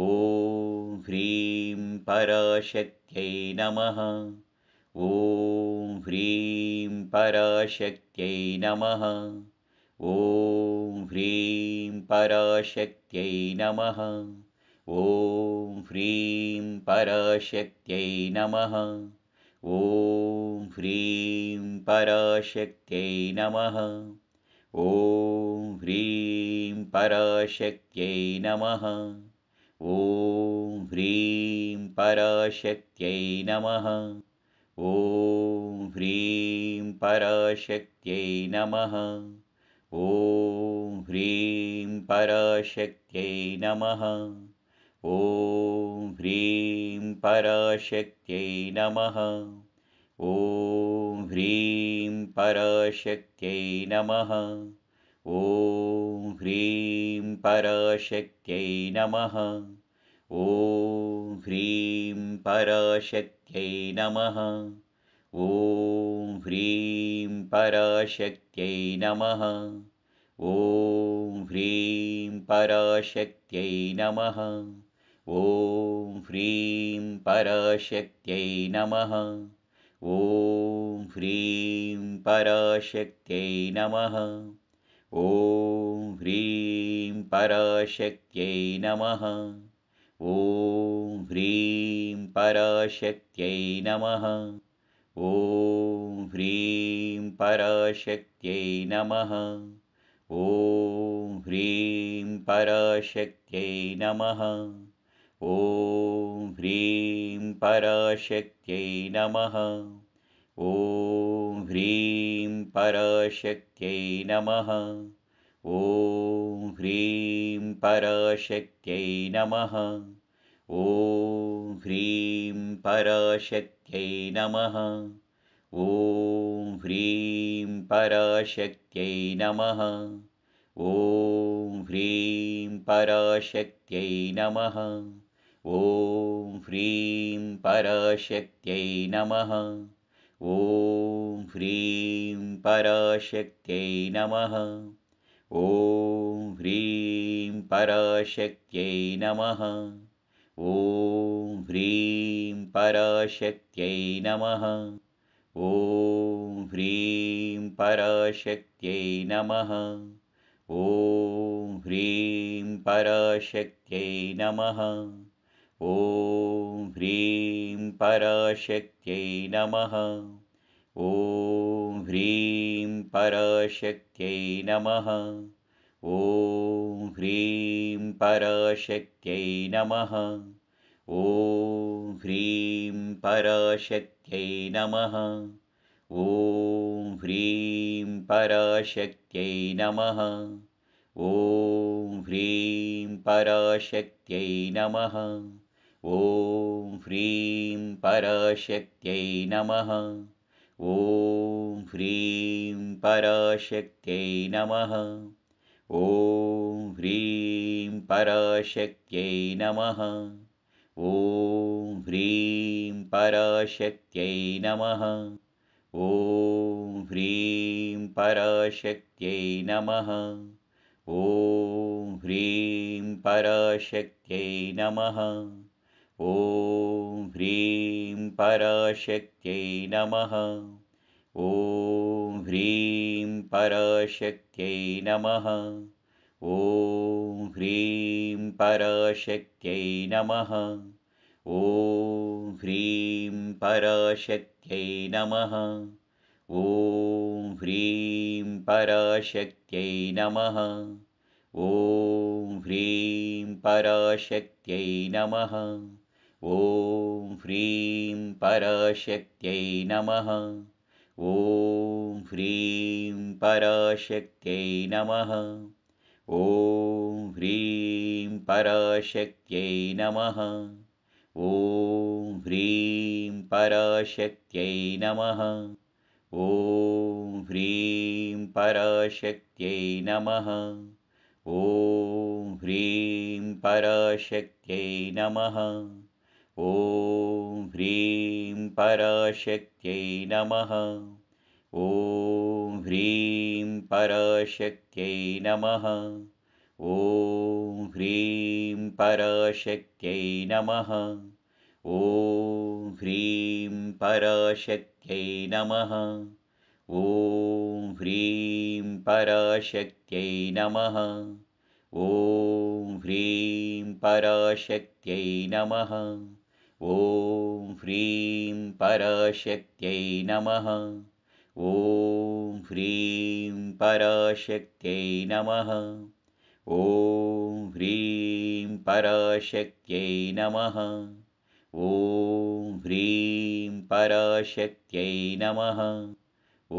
A: ॐ ह्रीं पराशक्त्यै नमः ॐ ह्रीं पराशक्त्यै नमः ॐ ह्रीं पराशक्त्यै नमः ॐ ह्रीं पराशक्त्यै नमः ॐ ह्रीं पराशक्त्यै नमः ॐ ह्रीं पराशक्त्यै नमः ॐ ह्रीं पराशक्त्यै नमः ॐ ह्रीं पराशक्त्यै नमः ॐ ह्रीं पराशक्त्यै नमः ॐ ह्रीं पराशक्त्यै नमः ॐ ह्रीं पराशक्त्यै नमः ॐ ह्रीं पराशक्त्यै नमः ॐ ह्रीं पराशक्त्यै नमः ॐ ह्रीं पराशक्त्यै नमः ॐ ह्रीं पराशक्त्यै नमः ॐ ह्रीं पराशक्त्यै नमः ॐ ह्रीं पराशक्त्यै नमः ॐ ह्रीं पराशक्त्यै नमः ॐ ह्रीं पराशक्त्यै नमः ॐ ह्रीं पराशक्त्यै नमः ॐ ह्रीं पराशक्त्यै नमः ॐ ह्रीं पराशक्त्यै नमः ॐ ह्रीं पराशक्त्यै नमः ॐ ह्रीं पराशक्त्यै नमः ॐ ह्रीं पराशक्त्यै नमः ॐ ह्रीं पराशक्त्यै नमः ॐ ह्रीं पराशक्त्यै नमः ॐ ह्रीं पराशक्त्यै नमः ॐ ह्रीं पराशक्त्यै नमः ॐ ह्रीं पराशक्त्यै नमः ॐ ह्रीं पराशक्त्यै नमः ॐ ह्रीं पराशक्त्यै नमः ॐ ह्रीं पराशक्त्यै नमः ॐ ह्रीं पराशक्त्यै नमः ॐ ह्रीं पराशक्त्यै नमः ॐ ह्रीं पराशक्त्यै नमः ॐ ह्रीं पराशक्त्यै नमः ॐ ह्रीं पराशक्त्यै नमः ॐ ह्रीं पराशक्त्यै नमः ॐ ह्रीं पराशक्त्यै नमः ॐ ह्रीं पराशक्त्यै नमः ॐ ह्रीं पराशक्त्यै नमः ॐ ह्रीं पराशक्त्यै नमः ॐ ह्रीं पराशक्त्यै नमः ॐ ह्रीं पराशक्त्यै नमः ॐ ह्रीं पराशक्त्यै नमः ॐ ह्रीं पराशक्त्यै नमः ॐ ह्रीं पराशक्त्यै नमः ॐ ह्रीं पराशक्त्यै नमः ॐ ह्रीं पराशक्त्यै नमः ॐ ह्रीं पराशक्त्यै नमः ॐ ह्रीं पराशक्त्यै नमः ॐ ह्रीं पराशक्त्यै नमः ॐ ह्रीं पराशक्त्यै नमः ॐ ह्रीं पराशक्त्यै नमः ॐ ह्रीं पराशक्त्यै नमः ॐ ह्रीं पराशक्त्यै नमः ॐ ह्रीं पराशक्त्यै नमः ॐ ह्रीं पराशक्त्यै नमः ॐ ह्रीं पराशक्त्यै नमः ॐ ह्रीं पराशक्त्यै नमः ॐ ह्रीं पराशक्त्यै नमः ॐ ह्रीं पराशक्त्यै नमः ॐ ह्रीं पराशक्त्यै नमः ॐ ह्रीं पराशक्त्यै नमः ॐ ह्रीं पराशक्त्यै नमः ॐ ह्रीं पराशक्त्यै नमः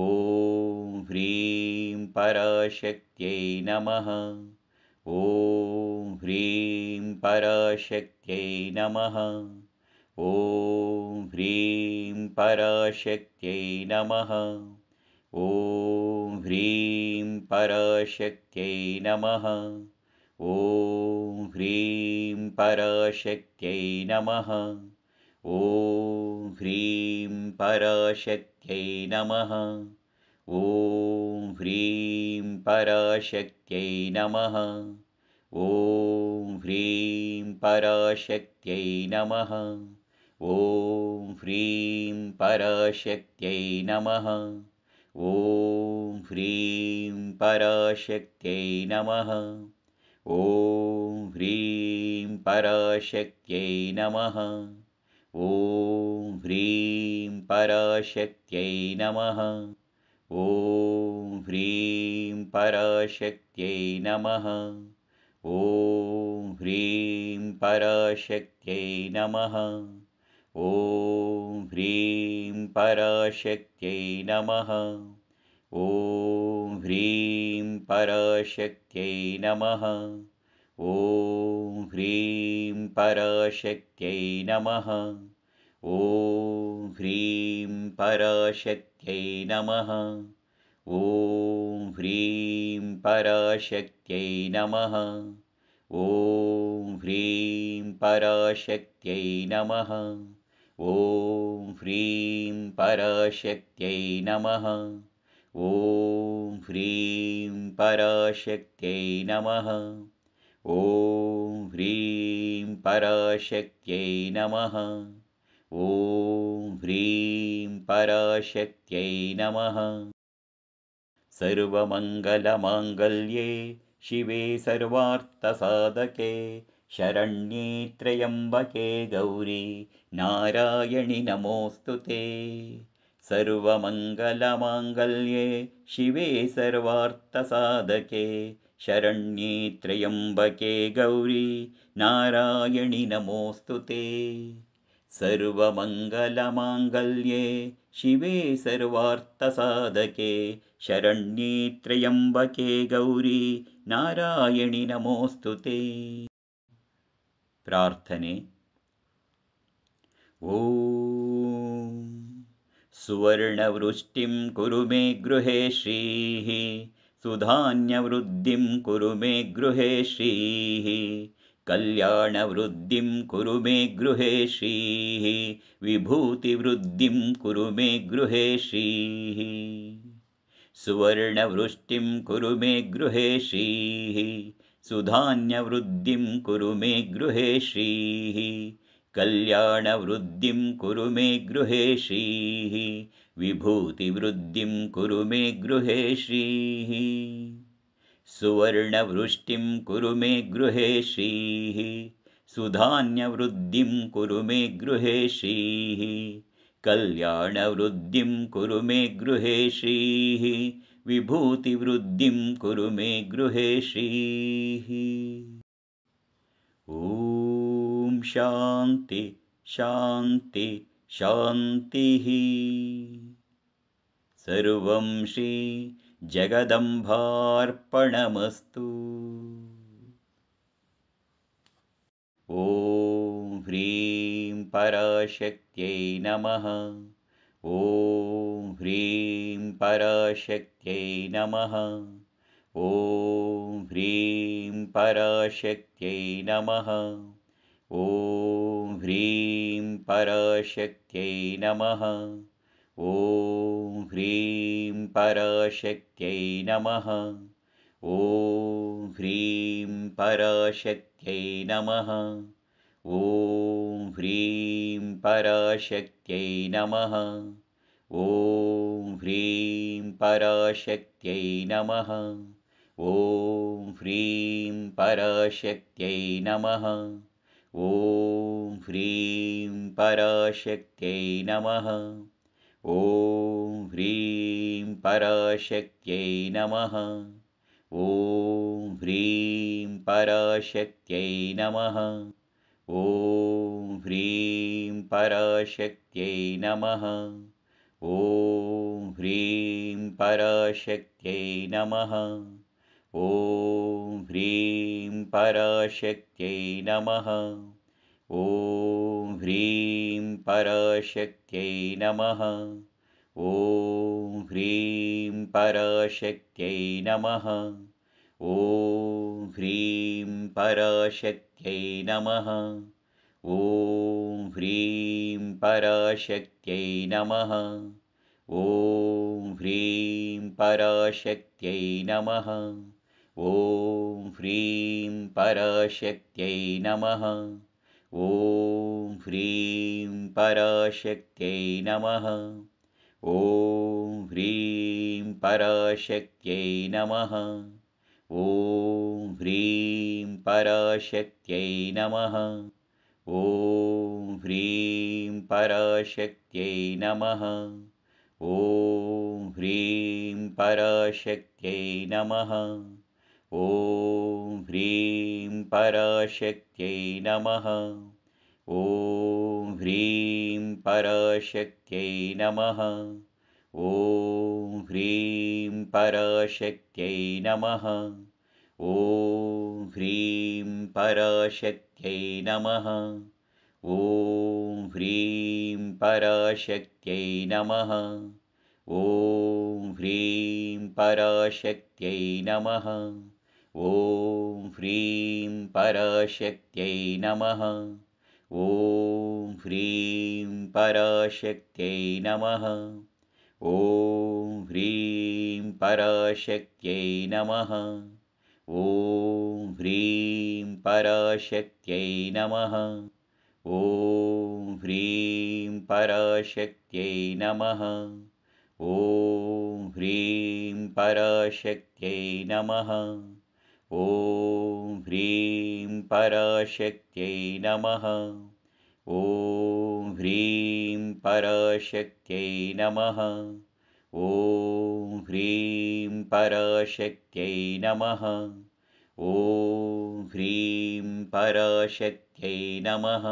A: ॐ ह्रीं पराशक्त्यै नमः ॐ ह्रीं पराशक्त्यै नमः ॐ ह्रीं पराशक्त्यै नमः ॐ ह्रीं पराशक्त्यै नमः ॐ ह्रीं पराशक्त्यै नमः ॐ ह्रीं पराशक्त्यै नमः ॐ ह्रीं पराशक्त्यै नमः ॐ ह्रीं पराशक्त्यै नमः ॐ ह्रीं पराशक्त्यै नमः ॐ ह्रीं पराशक्त्यै नमः ॐ ह्रीं पराशक्त्यै नमः ॐ ह्रीं पराशक्त्यै नमः ॐ ह्रीं पराशक्त्यै नमः ॐ ह्रीं पराशक्त्यै नमः ॐ ह्रीं पराशक्त्यै नमः ॐ ह्रीं पराशक्त्यै नमः ॐ ह्रीं पराशक्त्यै नमः ॐ ह्रीं पराशक्त्यै नमः ॐ ह्रीं पराशक्त्यै नमः ॐ ह्रीं पराशक्त्यै नमः ॐ ह्रीं पराशक्त्यै नमः ॐ ह्रीं पराशक्त्यै नमः ॐ ह्रीं पराशक्त्यै नमः ॐ ह्रीं पराशक्त्यै नमः सर्वमङ्गलमाङ्गल्ये शिवे सर्वार्थसाधके शरण्ये त्रयम्बके गौरी नारायणि नमोऽस्तु ते सर्वमङ्गलमाङ्गल्ये शिवे सर्वार्थसाधके शरण्ये त्रयम्बके गौरि नारायणि नमोऽस्तु ते सर्वमङ्गलमाङ्गल्ये शिवे सर्वार्थसाधके शरण्ये त्रयम्बके गौरी नारायणि नमोऽस्तु ते प्रार्थने सुवर्णवृष्टिं कुरु मे गृहे श्रीः सुधान्यवृद्धिं कुरु मे गृहे श्रीः कल्याणवृद्धिं कुरु मे गृहे श्रीः विभूतिवृद्धिं कुरु मे गृहे श्रीः सुवर्णवृष्टिं कुरु मे गृहे श्रीः सुधान्यवृद्धिं कुरु मे गृहेश्रीः कल्याणवृद्धिं कुरु मे गृहेश्रीः विभूतिवृद्धिं कुरु मे गृहेश्रीः सुवर्णवृष्टिं कुरु मे श्रीः सुधान्यवृद्धिं कुरु मे श्रीः कल्याणवृद्धिं कुरु मे गृहेश्रीः विभूतिवृद्धिं कुरु मे गृहे श्रीः ॐ शान्ति शान्ति शान्तिः सर्वं श्रीजगदम्बार्पणमस्तु ॐ ह्रीं पराशक्त्यै नमः ह्रीं पराशक्त्यै नमः ॐ ह्रीं पराशक्त्यै नमः ॐ ह्रीं पराशक्त्यै नमः ॐ ह्रीं पराशक्त्यै नमः ॐ ह्रीं पराशक्त्यै नमः ॐ ह्रीं पराशक्त्यै नमः ॐ ह्रीं पराशक्त्यै नमः ॐ ह्रीं पराशक्त्यै नमः ॐ ह्रीं पराशक्त्यै नमः ॐ ह्रीं पराशक्त्यै नमः ॐ ह्रीं पराशक्त्यै नमः ॐ ह्रीं पराशक्त्यै नमः ॐ ह्रीं पराशक्त्यै नमः ॐ ह्रीं पराशक्त्यै नमः ॐ ह्रीं पराशक्त्यै नमः ॐ ह्रीं पराशक्त्यै नमः ॐ ह्रीं पराशक्त्यै नमः ॐ ह्रीं पराशक्त्यै नमः ॐ ह्रीं पराशक्त्यै नमः ॐ ह्रीं पराशक्त्यै नमः ॐ ह्रीं पराशक्त्यै नमः ॐ ह्रीं पराशक्त्यै नमः ॐ ह्रीं पराशक्त्यै नमः ॐ ह्रीं पराशक्त्यै नमः ॐ ह्रीं पराशक्त्यै नमः ॐ ह्रीं पराशक्त्यै नमः ॐ ह्रीं पराशक्त्यै नमः ॐ ह्रीं पराशक्त्यै नमः ॐ ह्रीं पराशक्त्यै नमः ॐ ह्रीं पराशक्त्यै नमः ॐ ह्रीं पराशक्त्यै नमः ॐ ह्रीं पराशक्त्यै नमः ॐ ह्रीं पराशक्त्यै नमः ॐ ह्रीं पराशक्त्यै नमः ॐ ह्रीं पराशक्त्यै नमः ॐ ह्रीं पराशक्त्यै नमः ॐ ह्रीं पराशक्त्यै नमः ॐ ह्रीं पराशक्त्यै नमः ॐ ह्रीं पराशक्त्यै नमः ॐ ह्रीं पराशक्त्यै नमः ॐ ह्रीं पराशक्त्यै नमः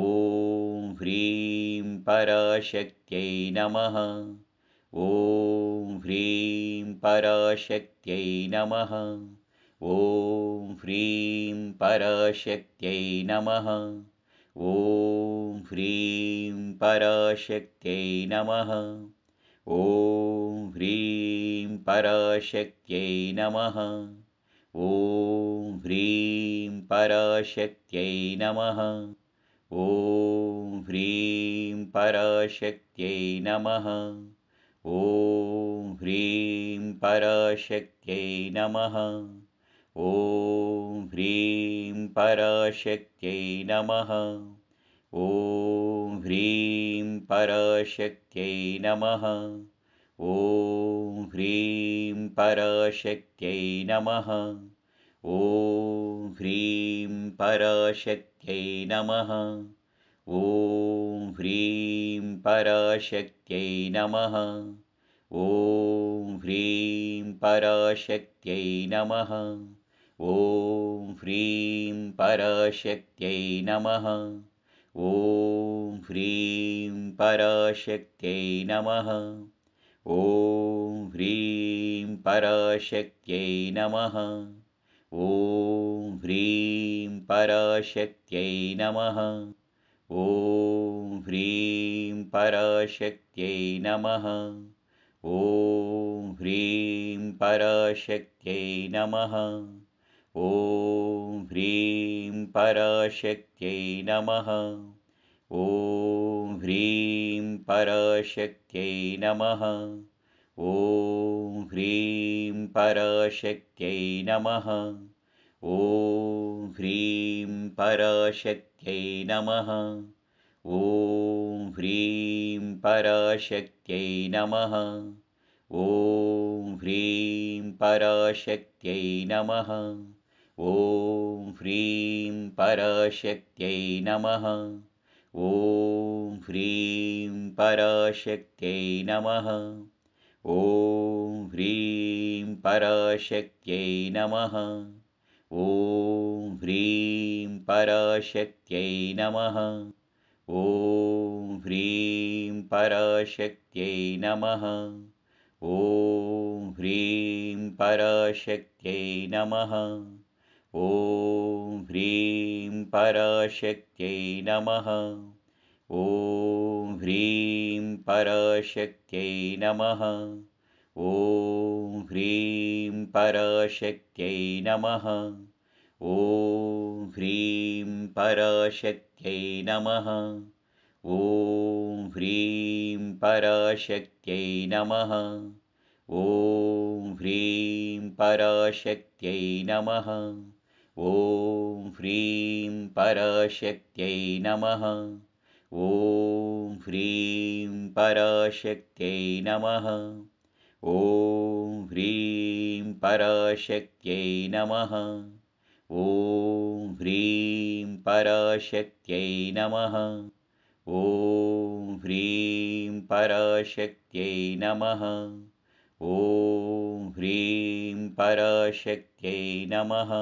A: ॐ ह्रीं पराशक्त्यै नमः ॐ ह्रीं पराशक्त्यै नमः ॐ ह्रीं पराशक्त्यै नमः ॐ ह्रीं पराशक्त्यै नमः ॐ ह्रीं पराशक्त्यै नमः ॐ ह्रीं पराशक्त्यै नमः ॐ ह्रीं पराशक्त्यै नमः ॐ ह्रीं पराशक्त्यै नमः ॐ ह्रीं पराशक्त्यै नमः ॐ ह्रीं पराशक्त्यै नमः ॐ ह्रीं पराशक्त्यै नमः ॐ ह्रीं पराशक्त्यै नमः ॐ ह्रीं पराशक्त्यै नमः ॐ ह्रीं पराशक्त्यै नमः ॐ ह्रीं पराशक्त्यै नमः ॐ ह्रीं पराशक्त्यै नमः ॐ ह्रीं पराशक्त्यै नमः ॐ ह्रीं पराशक्त्यै नमः ॐ ह्रीं पराशक्त्यै नमः ॐ ह्रीं पराशक्त्यै नमः ॐ ह्रीं पराशक्त्यै नमः ॐ ह्रीं पराशक्त्यै नमः ॐ ह्रीं पराशक्त्यै नमः ॐ ह्रीं पराशक्त्यै नमः ॐ ह्रीं पराशक्त्यै नमः ॐ ह्रीं पराशक्त्यै नमः ॐ ह्रीं पराशक्त्यै नमः ॐ ह्रीं पराशक्त्यै नमः ॐ ह्रीं पराशक्त्यै नमः ॐ ह्रीं पराशक्त्यै नमः ॐ ह्रीं पराशक्त्यै नमः ॐ ह्रीं पराशक्त्यै नमः ॐ ह्रीं पराशक्त्यै नमः ॐ ह्रीं पराशक्त्यै नमः ॐ ह्रीं पराशक्त्यै नमः ॐ ह्रीं पराशक्त्यै नमः ॐ ह्रीं पराशक्त्यै नमः ॐ ह्रीं पराशक्त्यै नमः ॐ ह्रीं पराशक्त्यै नमः ॐ ह्रीं पराशक्त्यै नमः ॐ ह्रीं पराशक्त्यै नमः ॐ ह्रीं पराशक्त्यै नमः ॐ ह्रीं पराशक्त्यै नमः ॐ ह्रीं पराशक्त्यै नमः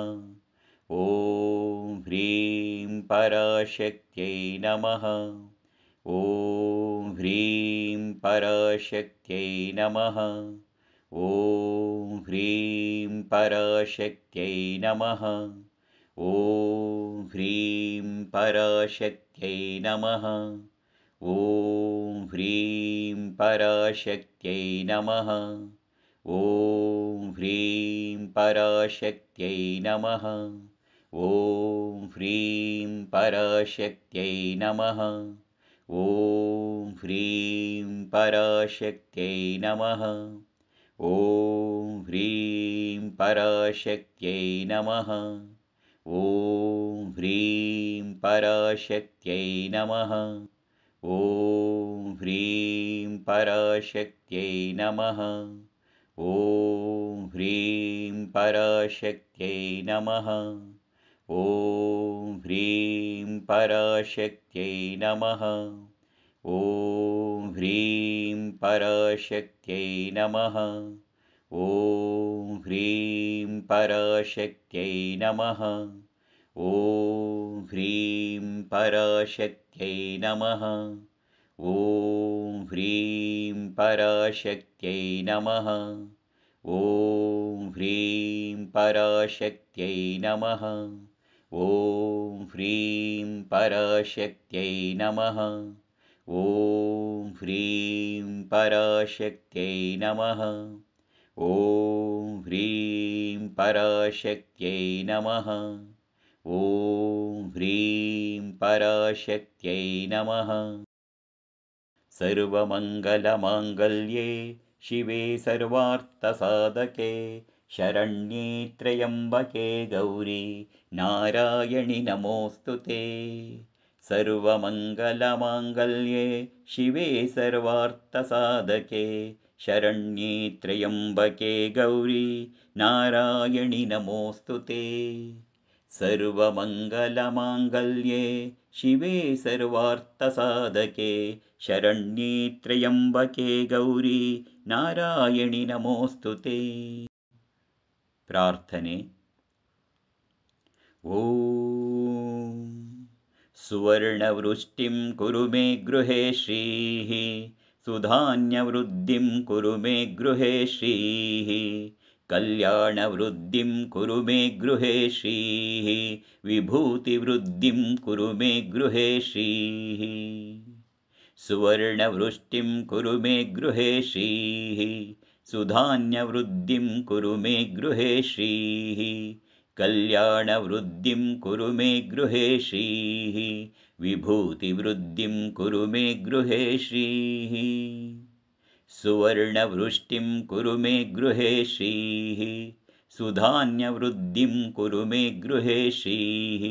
A: ॐ ह्रीं पराशक्त्यै नमः ॐ ह्रीं पराशक्त्यै नमः ॐ ह्रीं पराशक्त्यै नमः ॐ ह्रीं पराशक्त्यै नमः ॐ ह्रीं पराशक्त्यै नमः ॐ ह्रीं पराशक्त्यै नमः ॐ ह्रीं पराशक्त्यै नमः ॐ ह्रीं पराशक्त्यै नमः ॐ ह्रीं पराशक्त्यै नमः ॐ ह्रीं पराशक्त्यै नमः ॐ ह्रीं पराशक्त्यै नमः ॐ ह्रीं पराशक्त्यै नमः ॐ ह्रीं पराशक्त्यै नमः ॐ ह्रीं पराशक्त्यै नमः ॐ ह्रीं पराशक्त्यै नमः ॐ ह्रीं पराशक्त्यै नमः ॐ ह्रीं पराशक्त्यै नमः ॐ ह्रीं पराशक्त्यै नमः ॐ ह्रीं पराशक्त्यै नमः ॐ ह्रीं पराशक्त्यै नमः ॐ ह्रीं पराशक्त्यै नमः ॐ ह्रीं पराशक्त्यै नमः सर्वमङ्गलमाङ्गल्ये शिवे सर्वार्थसाधके शरण्ये त्र्यम्बके गौरी नारायणि नमोऽस्तु ते सर्वमङ्गलमाङ्गल्ये शिवे सर्वार्थसाधके शरण्ये त्र्यम्बके गौरी नारायणि नमोऽस्तु ते सर्वमङ्गलमाङ्गल्ये शिवे सर्वार्थसाधके शरण्ये त्र्यम्बके गौरी नारायणि नमोऽस्तु ते प्रार्थने सुवर्णवृष्टिं कुरु मे गृहे श्रीः सुधान्यवृद्धिं कुरु मे गृहे श्रीः कल्याणवृद्धिं कुरु मे गृहे श्रीः विभूतिवृद्धिं कुरु मे गृहे श्रीः सुवर्णवृष्टिं कुरु मे गृहे श्रीः सुधान्यवृद्धिं कुरु मे गृहे श्रीः कल्याणवृद्धिं कुरु मे श्रीः विभूतिवृद्धिं कुरु मे श्रीः सुवर्णवृष्टिं कुरु मे श्रीः सुधान्यवृद्धिं कुरु मे श्रीः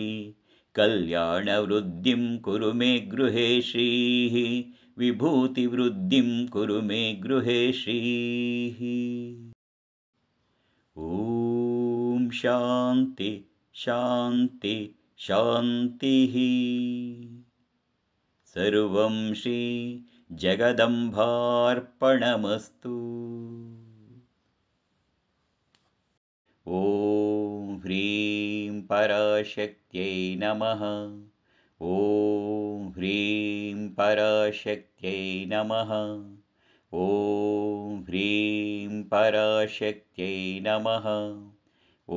A: कल्याणवृद्धिं कुरु मे श्रीः विभूतिवृद्धिं कुरु मे गृहे श्रीः ॐ शान्ति शान्ति शान्तिः सर्वं श्री श्रीजगदम्बार्पणमस्तु ॐ ह्रीं पराशक्त्यै नमः ॐ ह्रीं पराशक्त्यै नमः ॐ ह्रीं पराशक्त्यै नमः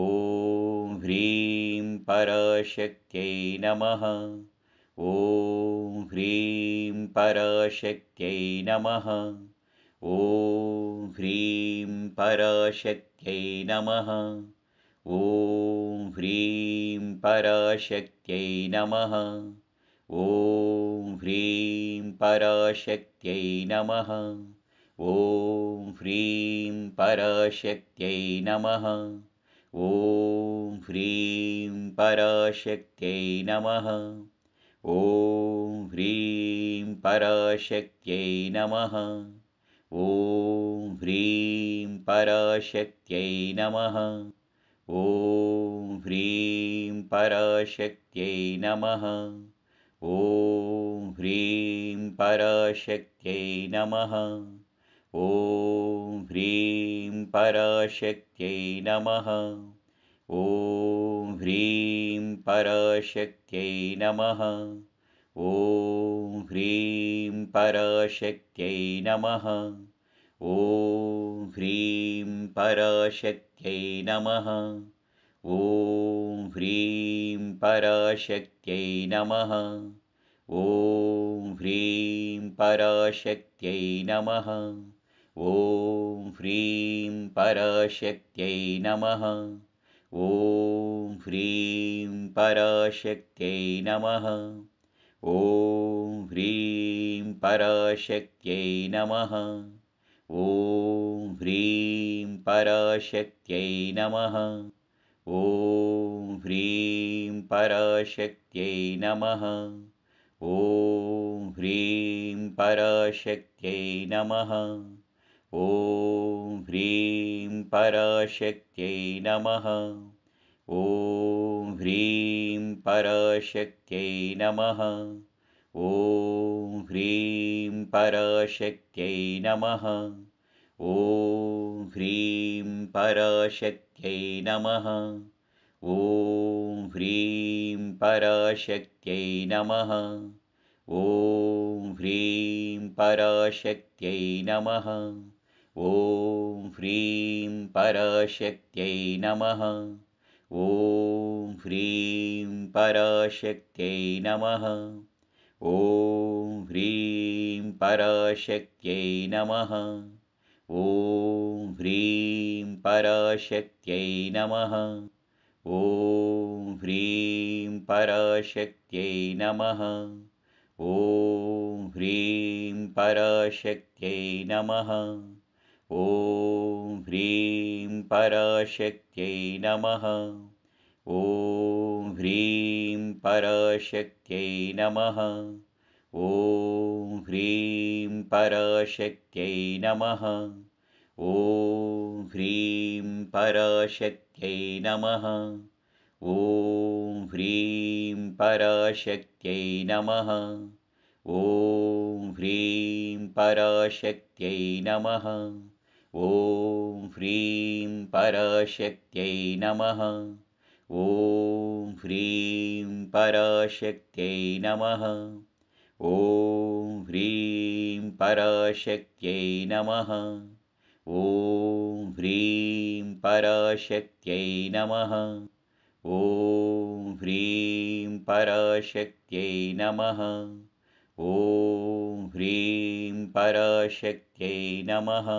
A: ॐ ह्रीं पराशक्त्यै नमः ॐ ह्रीं पराशक्त्यै नमः ॐ ह्रीं पराशक्त्यै नमः ॐ ह्रीं पराशक्त्यै नमः ॐ ह्रीं पराशक्त्यै नमः ॐ ह्रीं पराशक्त्यै नमः ॐ ह्रीं पराशक्त्यै नमः ॐ ह्रीं पराशक्त्यै नमः ॐ ह्रीं पराशक्त्यै नमः ॐ ह्रीं पराशक्त्यै नमः ॐ ह्रीं पराशक्त्यै नमः ॐ ह्रीं पराशक्त्यै नमः ॐ ह्रीं पराशक्त्यै नमः ॐ ह्रीं पराशक्त्यै नमः ॐ ह्रीं पराशक्त्यै नमः ॐ ह्रीं पराशक्त्यै नमः ॐ ह्रीं पराशक्त्यै नमः ॐ ह्रीं पराशक्त्यै नमः ॐ ह्रीं पराशक्त्यै नमः ॐ ह्रीं पराशक्त्यै नमः ॐ ह्रीं पराशक्त्यै नमः ॐ ह्रीं पराशक्त्यै नमः ॐ ह्रीं पराशक्त्यै नमः ॐ ह्रीं पराशक्त्यै नमः ॐ ह्रीं पराशक्त्यै नमः ॐ ह्रीं पराशक्त्यै नमः ॐ ह्रीं पराशक्त्यै नमः ॐ ह्रीं पराशक्त्यै नमः ॐ ह्रीं पराशक्त्यै नमः ॐ ह्रीं पराशक्त्यै नमः ॐ ह्रीं पराशक्त्यै नमः ॐ ह्रीं पराशक्त्यै नमः ॐ ह्रीं पराशक्त्यै नमः ॐ ह्रीं पराशक्त्यै नमः ॐ ह्रीं पराशक्त्यै नमः ॐ ह्रीं पराशक्त्यै नमः ॐ ह्रीं परशक्त्यै नमः ॐ ह्रीं परशक्त्यै नमः ॐ ह्रीं परशक्त्यै नमः ॐ ह्रीं परशक्त्यै नमः ॐ ह्रीं परशक्त्यै नमः ॐ ह्रीं परशक्त्यै नमः ॐ ह्रीं पराशक्त्यै नमः ॐ ह्रीं पराशक्त्यै नमः ॐ ह्रीं पराशक्त्यै नमः ॐ ह्रीं पराशक्त्यै नमः ॐ ह्रीं पराशक्त्यै नमः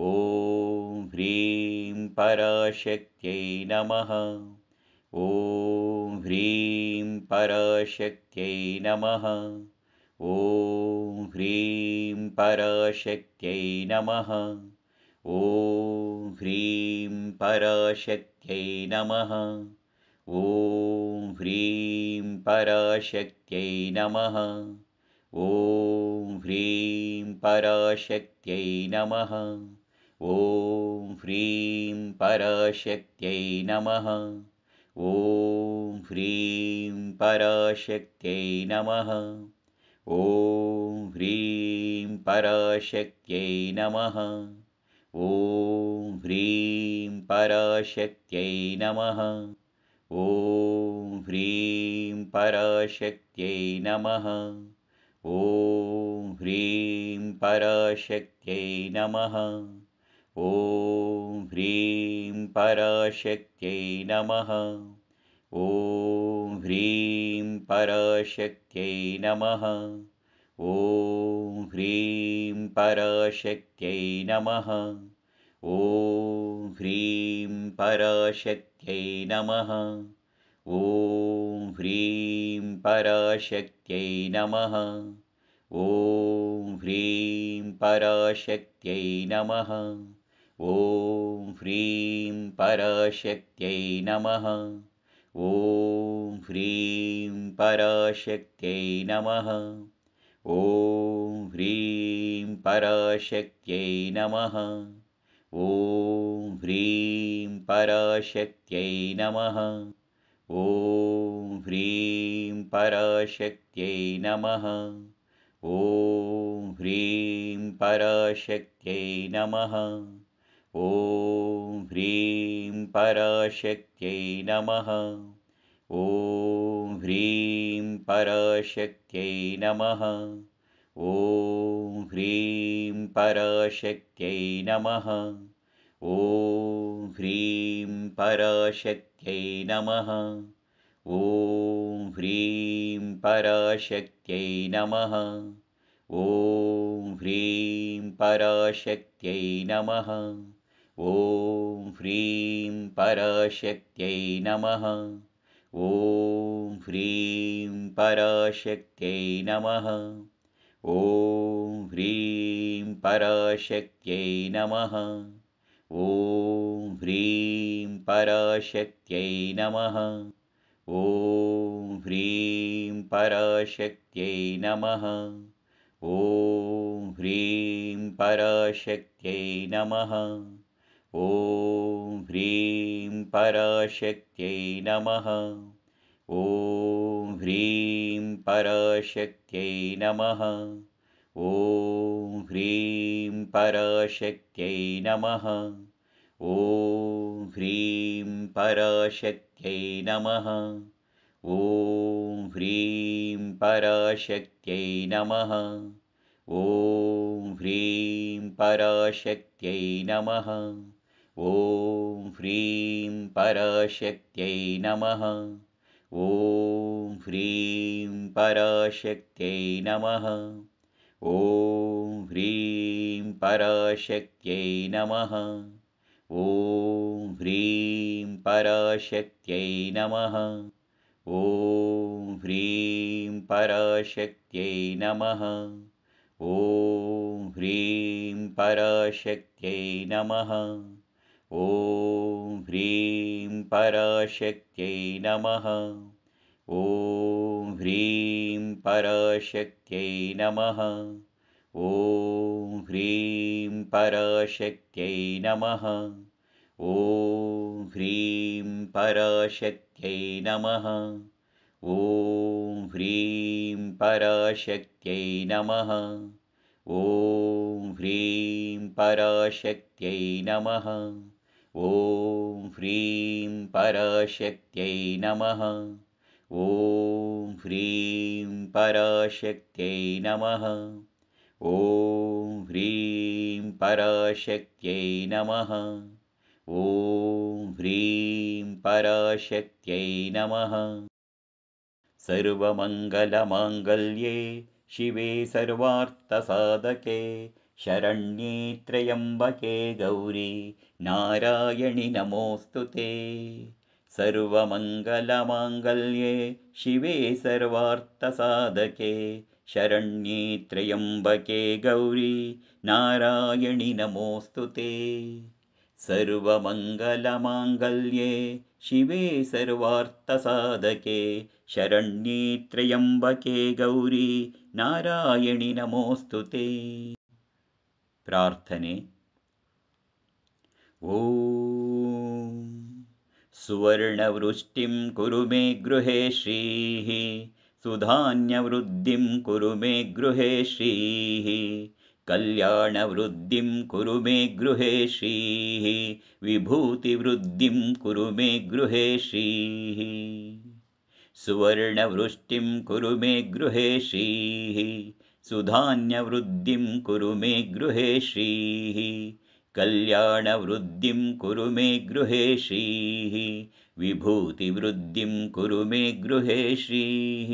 A: ॐ ह्रीं पराशक्त्यै नमः ॐ ह्रीं पराशक्त्यै नमः ॐ ह्रीं पराशक्त्यै नमः ॐ ह्रीं पराशक्त्यै नमः ॐ ह्रीं पराशक्त्यै नमः ॐ ह्रीं पराशक्त्यै नमः ॐ ह्रीं पराशक्त्यै नमः ॐ ह्रीं पराशक्त्यै नमः ॐ ह्रीं पराशक्त्यै नमः ॐ ह्रीं पराशक्त्यै नमः ॐ ह्रीं पराशक्त्यै नमः ॐ ह्रीं पराशक्त्यै नमः ॐ ह्रीं पराशक्त्यै नमः ॐ ह्रीं पराशक्त्यै नमः ॐ ह्रीं पराशक्त्यै नमः ॐ ह्रीं पराशक्त्यै नमः ॐ ह्रीं पराशक्त्यै नमः ॐ ह्रीं पराशक्त्यै नमः ॐ ह्रीं पराशक्त्यै नमः ॐ ह्रीं पराशक्त्यै नमः ॐ ह्रीं पराशक्त्यै नमः ॐ ह्रीं पराशक्त्यै नमः ॐ ह्रीं पराशक्त्यै नमः ॐ ह्रीं पराशक्त्यै नमः ॐ ह्रीं पराशक्त्यै नमः ॐ ह्रीं पराशक्त्यै नमः ॐ ह्रीं पराशक्त्यै नमः ॐ ह्रीं पराशक्त्यै नमः ॐ ह्रीं पराशक्त्यै नमः ॐ ह्रीं पराशक्त्यै नमः ॐ ह्रीं पराशक्त्यै नमः ॐ ह्रीं पराशक्त्यै नमः ॐ ह्रीं पराशक्त्यै नमः ॐ ह्रीं पराशक्त्यै नमः ॐ ह्रीं पराशक्त्यै नमः ॐ ह्रीं पराशक्त्यै नमः ॐ ह्रीं पराशक्त्यै नमः ॐ ह्रीं पराशक्त्यै नमः ॐ ह्रीं पराशक्त्यै नमः ॐ ह्रीं पराशक्त्यै नमः ॐ ह्रीं पराशक्त्यै नमः ॐ ह्रीं पराशक्त्यै नमः ॐ ह्रीं पराशक्त्यै नमः ॐ ह्रीं पराशक्त्यै नमः ॐ ह्रीं पराशक्त्यै नमः ॐ ह्रीं पराशक्त्यै नमः ॐ ह्रीं पराशक्त्यै नमः ॐ ह्रीं पराशक्त्यै नमः ॐ ह्रीं पराशक्त्यै नमः ॐ ह्रीं पराशक्त्यै नमः ॐ ह्रीं पराशक्त्यै नमः ॐ ह्रीं पराशक्त्यै नमः ॐ ह्रीं पराशक्त्यै नमः ॐ ह्रीं पराशक्त्यै नमः ॐ ह्रीं पराशक्त्यै नमः ॐ ह्रीं पराशक्त्यै नमः ॐ ह्रीं पराशक्त्यै नमः ॐ ह्रीं पराशक्त्यै नमः सर्वमङ्गलमाङ्गल्ये शिवे सर्वार्थसाधके शरण्ये त्रयम्बके गौरी नारायणि नमोऽस्तु ते सर्वमङ्गलमाङ्गल्ये शिवे सर्वार्थसाधके शरण्ये त्रयम्बके गौरी नारायणि नमोऽस्तु ते सर्वमङ्गलमाङ्गल्ये शिवे सर्वार्थसाधके शरण्ये त्रयम्बके गौरि नारायणि नमोऽस्तु ते प्रार्थने सुवर्णवृष्टिं कुरु मे श्रीः सुधान्यवृद्धिं कुरु मे गृहेश्रीः कल्याणवृद्धिं कुरु मे श्रीः विभूतिवृद्धिं कुरु मे श्रीः सुवर्णवृष्टिं कुरु मे श्रीः सुधान्यवृद्धिं कुरु मे श्रीः कल्याणवृद्धिं कुरु मे श्रीः विभूतिवृद्धिं कुरु मे श्रीः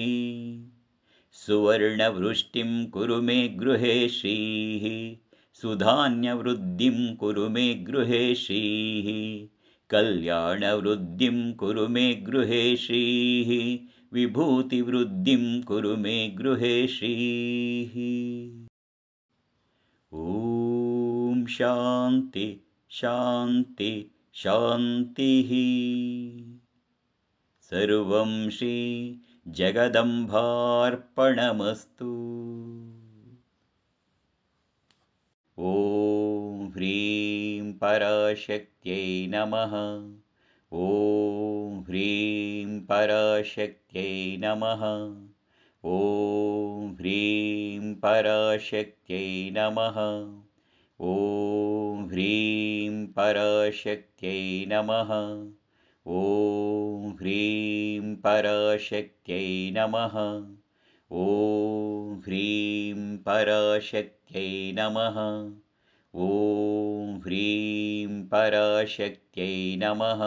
A: सुवर्णवृष्टिं कुरु मे श्रीः सुधान्यवृद्धिं कुरु मे श्रीः कल्याणवृद्धिं कुरु मे श्रीः विभूतिवृद्धिं कुरु मे गृहे श्रीः ॐ शान्ति शान्ति शान्तिः सर्वं श्री श्रीजगदम्बार्पणमस्तु ॐ ह्रीं पराशक्त्यै नमः ॐ ह्रीं पराशक्त्यै नमः ॐ ह्रीं पराशक्त्यै नमः ॐ ह्रीं पराशक्त्यै नमः ॐ ह्रीं पराशक्त्यै नमः ॐ ह्रीं पराशक्त्यै नमः ॐ ह्रीं पराशक्त्यै नमः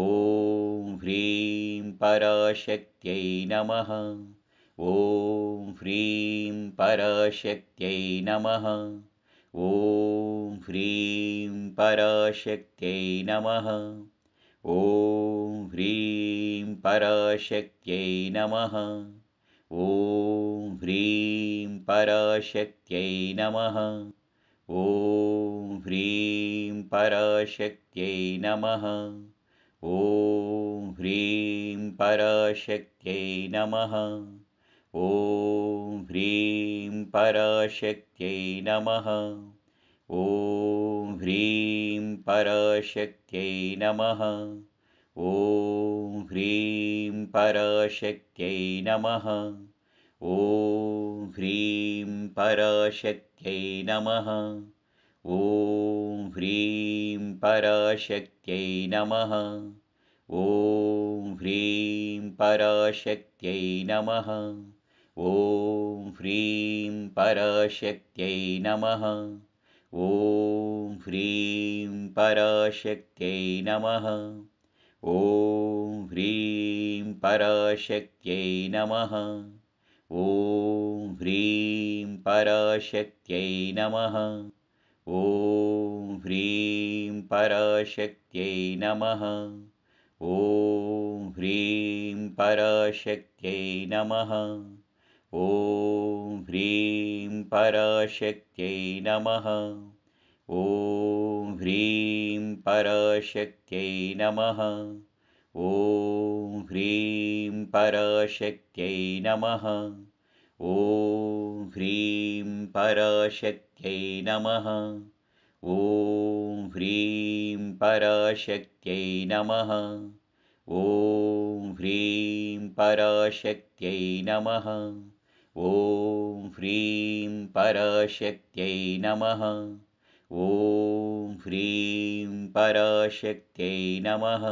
A: ॐ ह्रीं पराशक्त्यै नमः ॐ ह्रीं पराशक्त्यै नमः ॐ ह्रीं पराशक्त्यै नमः ॐ ह्रीं पराशक्त्यै नमः ॐ ह्रीं पराशक्त्यै नमः ॐ ह्रीं पराशक्त्यै नमः ॐ ह्रीं पराशक्त्यै नमः ॐ ह्रीं पराशक्त्यै नमः ॐ ह्रीं पराशक्त्यै नमः ॐ ह्रीं पराशक्त्यै नमः ॐ ह्रीं पराशक्त्यै नमः ॐ ह्रीं पराशक्त्यै नमः ॐ ह्रीं पराशक्त्यै नमः ॐ ह्रीं पराशक्त्यै नमः ॐ ह्रीं पराशक्त्यै नमः ॐ ह्रीं पराशक्त्यै नमः ॐ ह्रीं पराशक्त्यै नमः ॐ ह्रीं पराशक्त्यै नमः ॐ ह्रीं पराशक्त्यै नमः ॐ ह्रीं पराशक्त्यै नमः ॐ ह्रीं पराशक्त्यै नमः ॐ ह्रीं पराशक्त्यै नमः ॐ ह्रीं पराशक्त्यै नमः ॐ ह्रीं पराशक्त्यै नमः ॐ ह्रीं पराशक्त्यै नमः ॐ ह्रीं पराशक्त्यै नमः ॐ ह्रीं पराशक्त्यै नमः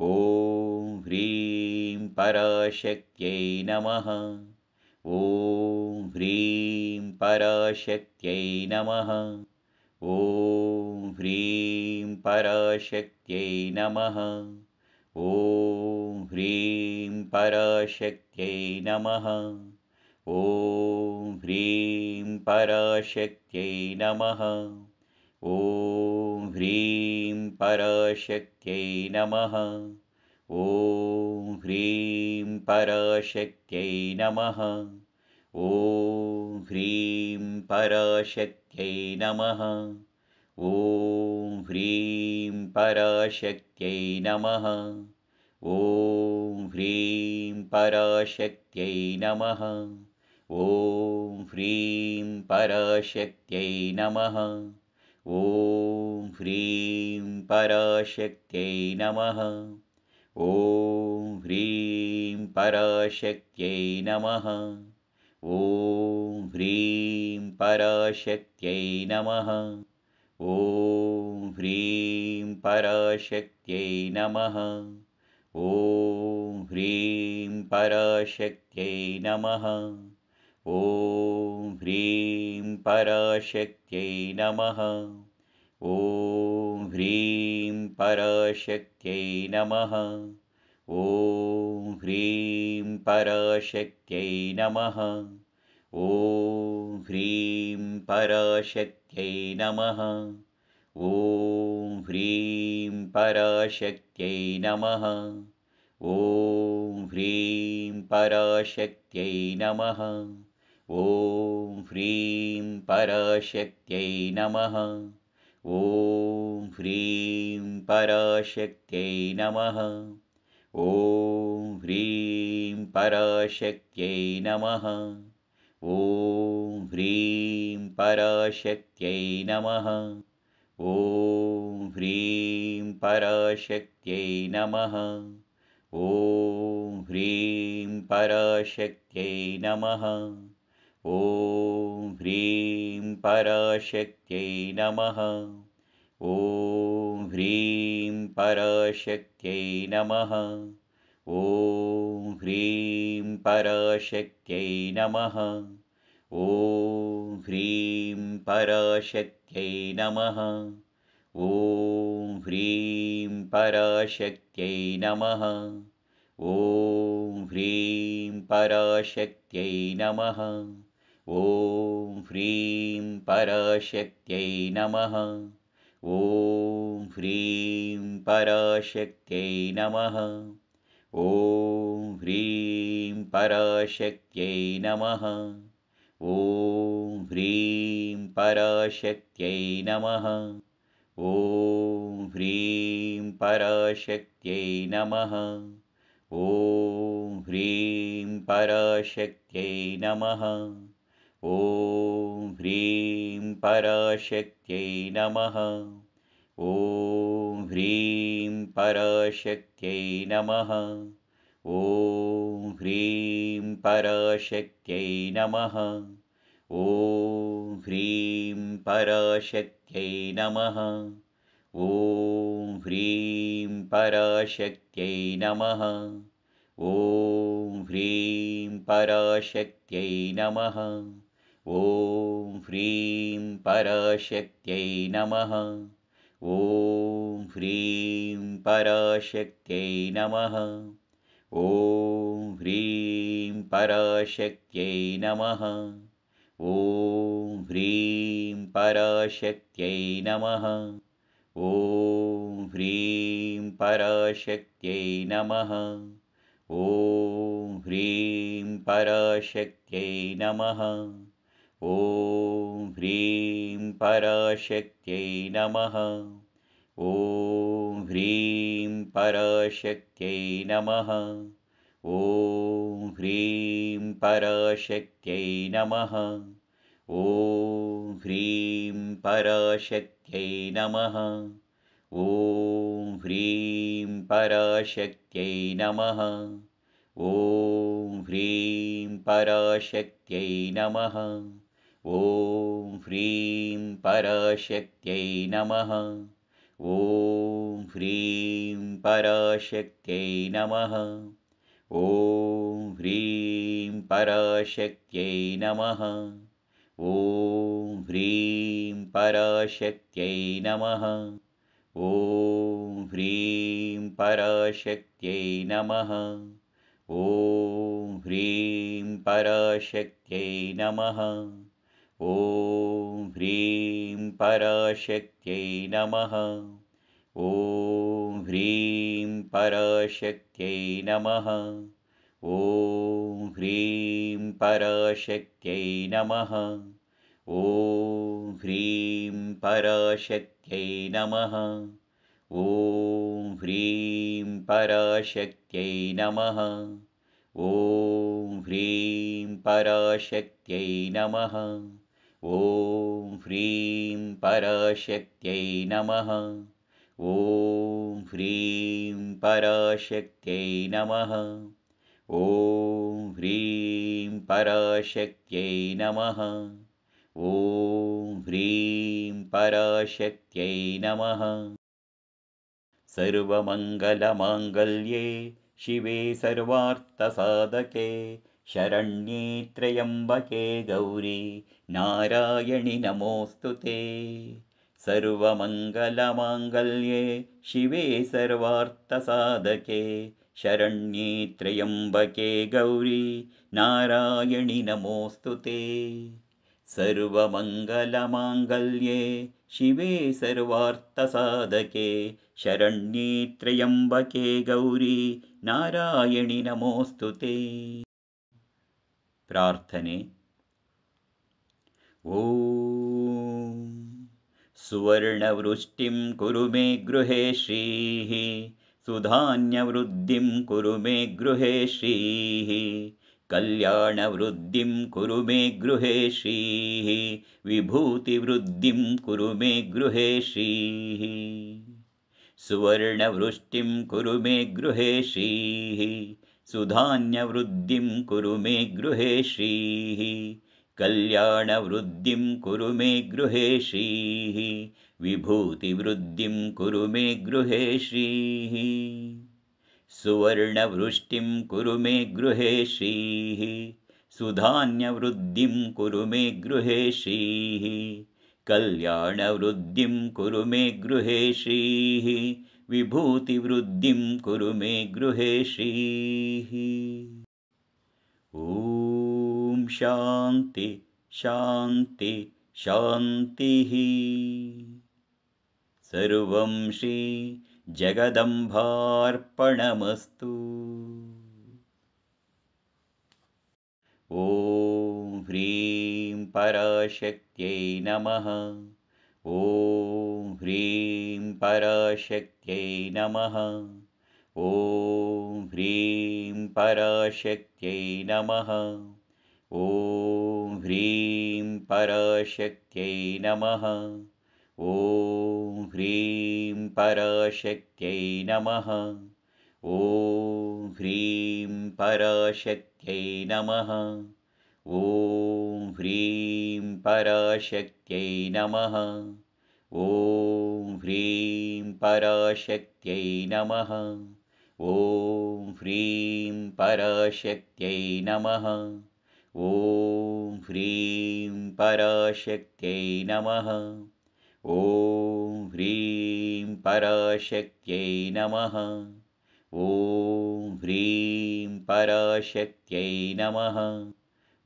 A: ॐ ह्रीं पराशक्त्यै नमः ॐ ह्रीं पराशक्त्यै नमः ॐ ह्रीं पराशक्त्यै नमः ॐ ह्रीं पराशक्त्यै नमः ॐ ह्रीं पराशक्त्यै नमः ॐ ह्रीं पराशक्त्यै नमः ॐ ह्रीं पराशक्त्यै नमः ॐ ह्रीं पराशक्त्यै नमः ॐ ह्रीं पराशक्त्यै नमः ॐ ह्रीं पराशक्त्यै नमः ॐ ह्रीं पराशक्त्यै नमः ॐ ह्रीं पराशक्त्यै नमः ॐ ह्रीं पराशक्त्यै नमः ॐ ह्रीं पराशक्त्यै नमः ॐ ह्रीं पराशक्त्यै नमः ॐ ह्रीं पराशक्त्यै नमः ॐ ह्रीं पराशक्त्यै नमः ॐ ह्रीं पराशक्त्यै नमः ॐ ह्रीं पराशक्त्यै नमः ॐ ह्रीं पराशक्त्यै नमः ॐ ह्रीं पराशक्त्यै नमः ॐ ह्रीं पराशक्त्यै नमः ॐ ह्रीं पराशक्त्यै नमः ॐ ह्रीं पराशक्त्यै नमः ॐ ह्रीं पराशक्त्यै नमः ॐ ह्रीं पराशक्त्यै नमः ॐ ह्रीं पराशक्त्यै नमः ॐ ह्रीं पराशक्त्यै नमः ॐ ह्रीं पराशक्त्यै नमः ॐ ह्रीं पराशक्त्यै नमः ॐ ह्रीं पराशक्त्यै नमः ॐ ह्रीं पराशक्त्यै नमः ॐ ह्रीं पराशक्त्यै नमः ॐ ह्रीं पराशक्त्यै नमः ॐ ह्रीं पराशक्त्यै नमः ॐ ह्रीं पराशक्त्यै नमः ॐ ह्रीं पराशक्त्यै नमः ॐ ह्रीं पराशक्त्यै नमः ॐ ह्रीं पराशक्त्यै नमः ॐ ह्रीं पराशक्त्यै नमः ॐ ह्रीं पराशक्त्यै नमः ॐ ह्रीं पराशक्त्यै नमः ॐ ह्रीं पराशक्त्यै नमः ॐ ह्रीं पराशक्त्यै नमः ॐ ह्रीं पराशक्त्यै नमः ॐ ह्रीं पराशक्त्यै नमः ॐ ह्रीं पराशक्त्यै नमः ॐ ह्रीं पराशक्त्यै नमः ॐ ह्रीं पराशक्त्यै नमः ॐ ह्रीं पराशक्त्यै नमः ॐ ह्रीं पराशक्त्यै नमः ॐ ह्रीं पराशक्त्यै नमः ॐ ह्रीं पराशक्त्यै नमः ॐ ह्रीं पराशक्त्यै नमः ॐ ह्रीं पराशक्त्यै नमः ॐ ह्रीं पराशक्त्यै नमः ॐ ह्रीं पराशक्त्यै नमः ॐ ह्रीं पराशक्त्यै नमः ॐ ह्रीं पराशक्त्यै नमः ॐ ह्रीं पराशक्त्यै नमः ॐ ह्रीं पराशक्त्यै नमः ॐ ह्रीं पराशक्त्यै नमः ॐ ह्रीं पराशक्त्यै नमः ॐ ह्रीं पराशक्त्यै नमः ॐ ह्रीं पराशक्त्यै नमः ॐ ह्रीं पराशक्त्यै नमः ॐ ह्रीं पराशक्त्यै नमः ॐ ह्रीं पराशक्त्यै नमः ॐ ह्रीं पराशक्त्यै नमः ॐ ह्रीं पराशक्त्यै नमः ॐ ह्रीं पराशक्त्यै नमः ॐ ह्रीं पराशक्त्यै नमः ॐ ह्रीं पराशक्त्यै नमः ॐ ह्रीं पराशक्त्यै नमः सर्वमङ्गलमाङ्गल्ये शिवे सर्वार्थसाधके शरण्येत्र्यम्बके गौरी नारायणि नमोऽस्तु ते सर्वमङ्गलमाङ्गल्ये शिवे सर्वार्थसाधके शरण्येत्र्यम्बके गौरि नारायणि नमोऽस्तु ते सर्वमङ्गलमाङ्गल्ये शिवे सर्वार्थसाधके शरण्येत्रयम्बके गौरी नारायणि नमोऽस्तु ते प्रार्थने सुवर्णवृष्टिं कुरु मे गृहेश्रीः सुधान्यवृद्धिं कुरु मे श्रीः कल्याणवृद्धिं कुरु मे श्रीः विभूतिवृद्धिं कुरु मे श्रीः सुवर्णवृष्टिं कुरु मे श्रीः सुधान्यवृद्धिं कुरु मे श्रीः कल्याणवृद्धिं कुरु मे श्रीः विभूतिवृद्धिं कुरु मे श्रीः सुवर्णवृष्टिं कुरु मे श्रीः सुधान्यवृद्धिं कुरु मे श्रीः कल्याणवृद्धिं कुरु मे श्रीः विभूतिवृद्धिं कुरु मे गृहे श्रीः ॐ शान्ति शान्ति शान्तिः सर्वं श्री श्रीजगदम्भार्पणमस्तु ॐ ह्रीं पराशक्त्यै नमः ॐ ह्रीं पराशक्त्यै नमः ॐ ह्रीं पराशक्त्यै नमः ॐ ह्रीं पराशक्त्यै नमः ॐ ह्रीं पराशक्त्यै नमः ॐ ह्रीं पराशक्त्यै नमः ॐ ह्रीं पराशक्त्यै नमः ॐ ह्रीं पराशक्त्यै नमः ॐ ह्रीं पराशक्त्यै नमः ॐ ह्रीं पराशक्त्यै नमः ॐ ह्रीं पराशक्त्यै नमः ॐ ह्रीं पराशक्त्यै नमः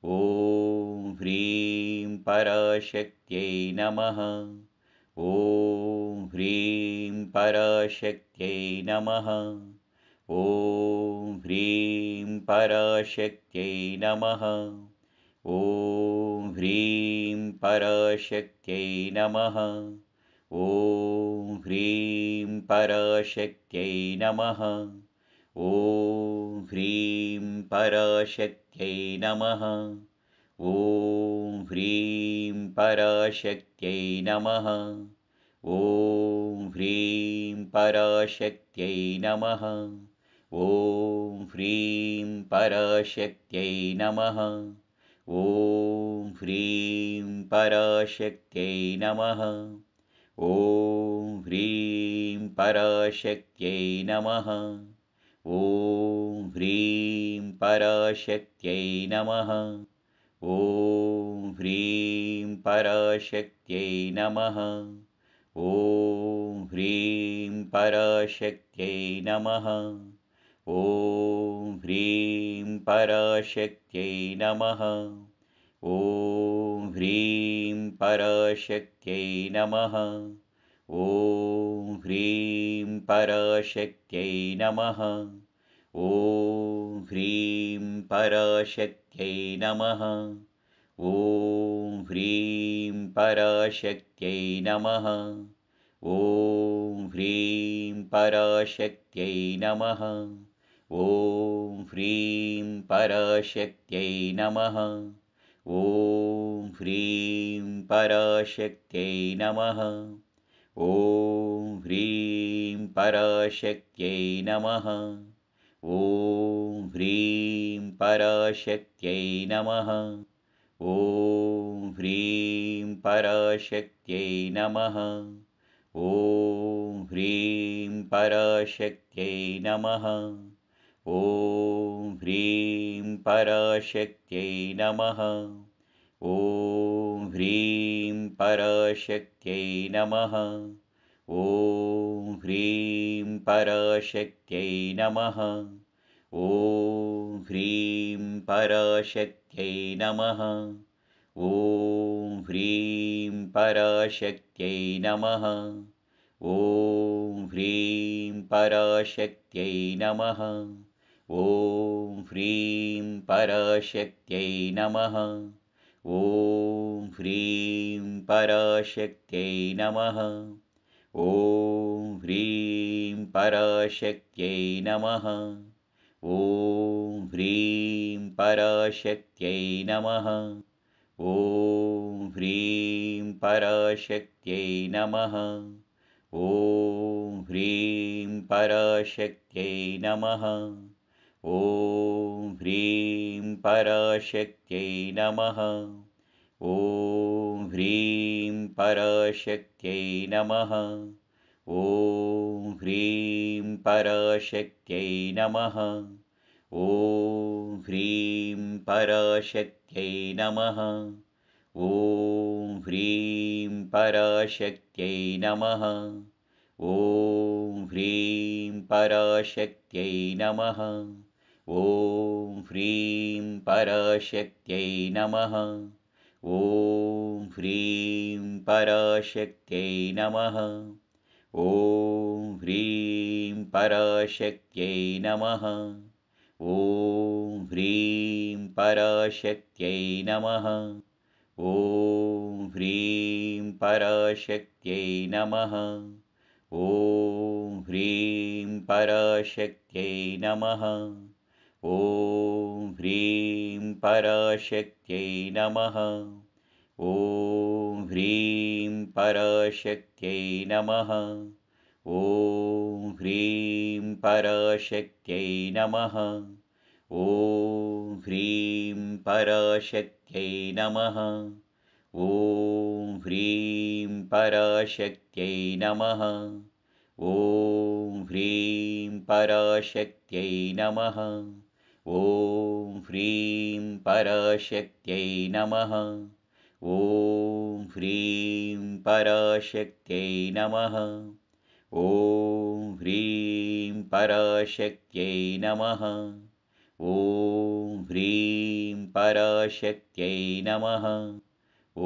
A: ॐ ह्रीं पराशक्त्यै नमः ॐ ह्रीं पराशक्त्यै नमः ॐ ह्रीं पराशक्त्यै नमः ॐ ह्रीं पराशक्त्यै नमः ॐ ह्रीं पराशक्त्यै नमः ॐ ह्रीं पराशक्त्यै नमः ॐ ह्रीं पराशक्त्यै नमः ॐ ह्रीं पराशक्त्यै नमः ॐ ह्रीं पराशक्त्यै नमः ॐ ह्रीं पराशक्त्यै नमः ॐ ह्रीं पराशक्त्यै नमः ॐ ह्रीं पराशक्त्यै नमः ॐ ह्रीं पराशक्त्यै नमः ॐ ह्रीं पराशक्त्यै नमः ॐ ह्रीं पराशक्त्यै नमः ॐ ह्रीं पराशक्त्यै नमः ॐ ह्रीं पराशक्त्यै नमः ॐ ह्रीं पराशक्त्यै नमः ॐ ह्रीं पराशक्त्यै नमः ॐ ह्रीं पराशक्त्यै नमः ॐ ह्रीं पराशक्त्यै नमः ॐ ह्रीं पराशक्त्यै नमः ॐ ह्रीं पराशक्त्यै नमः ॐ ह्रीं पराशक्त्यै नमः ॐ ह्रीं पराशक्त्यै नमः ॐ ह्रीं पराशक्त्यै नमः ॐ ह्रीं पराशक्त्यै नमः ॐ ह्रीं पराशक्त्यै नमः ॐ ह्रीं पराशक्त्यै नमः ॐ ह्रीं पराशक्त्यै नमः ॐ ह्रीं पराशक्त्यै नमः ॐ ह्रीं पराशक्त्यै नमः ॐ ह्रीं पराशक्त्यै नमः ॐ ह्रीं पराशक्त्यै नमः ॐ ह्रीं पराशक्त्यै नमः ॐ ह्रीं पराशक्त्यै नमः ॐ ह्रीं पराशक्त्यै नमः ॐ ह्रीं पराशक्त्यै नमः ॐ ह्रीं पराशक्त्यै नमः ॐ ह्रीं पराशक्त्यै नमः ॐ ह्रीं पराशक्त्यै नमः ॐ ह्रीं पराशक्त्यै नमः ॐ ह्रीं पराशक्त्यै नमः ॐ ह्रीं पराशक्त्यै नमः ॐ ह्रीं पराशक्त्यै नमः ॐ ह्रीं पराशक्त्यै नमः ॐ ह्रीं पराशक्त्यै नमः ॐ ह्रीं पराशक्त्यै नमः ॐ ह्रीं पराशक्त्यै नमः ॐ ह्रीं पराशक्त्यै नमः ॐ ह्रीं पराशक्त्यै नमः ॐ ह्रीं पराशक्त्यै नमः ॐ ह्रीं पराशक्त्यै नमः ॐ ह्रीं पराशक्त्यै नमः ॐ ह्रीं पराशक्त्यै नमः ॐ ह्रीं पराशक्त्यै नमः ॐ ह्रीं पराशक्त्यै नमः ॐ ह्रीं पराशक्त्यै नमः ॐ ह्रीं पराशक्त्यै नमः ॐ ह्रीं पराशक्त्यै नमः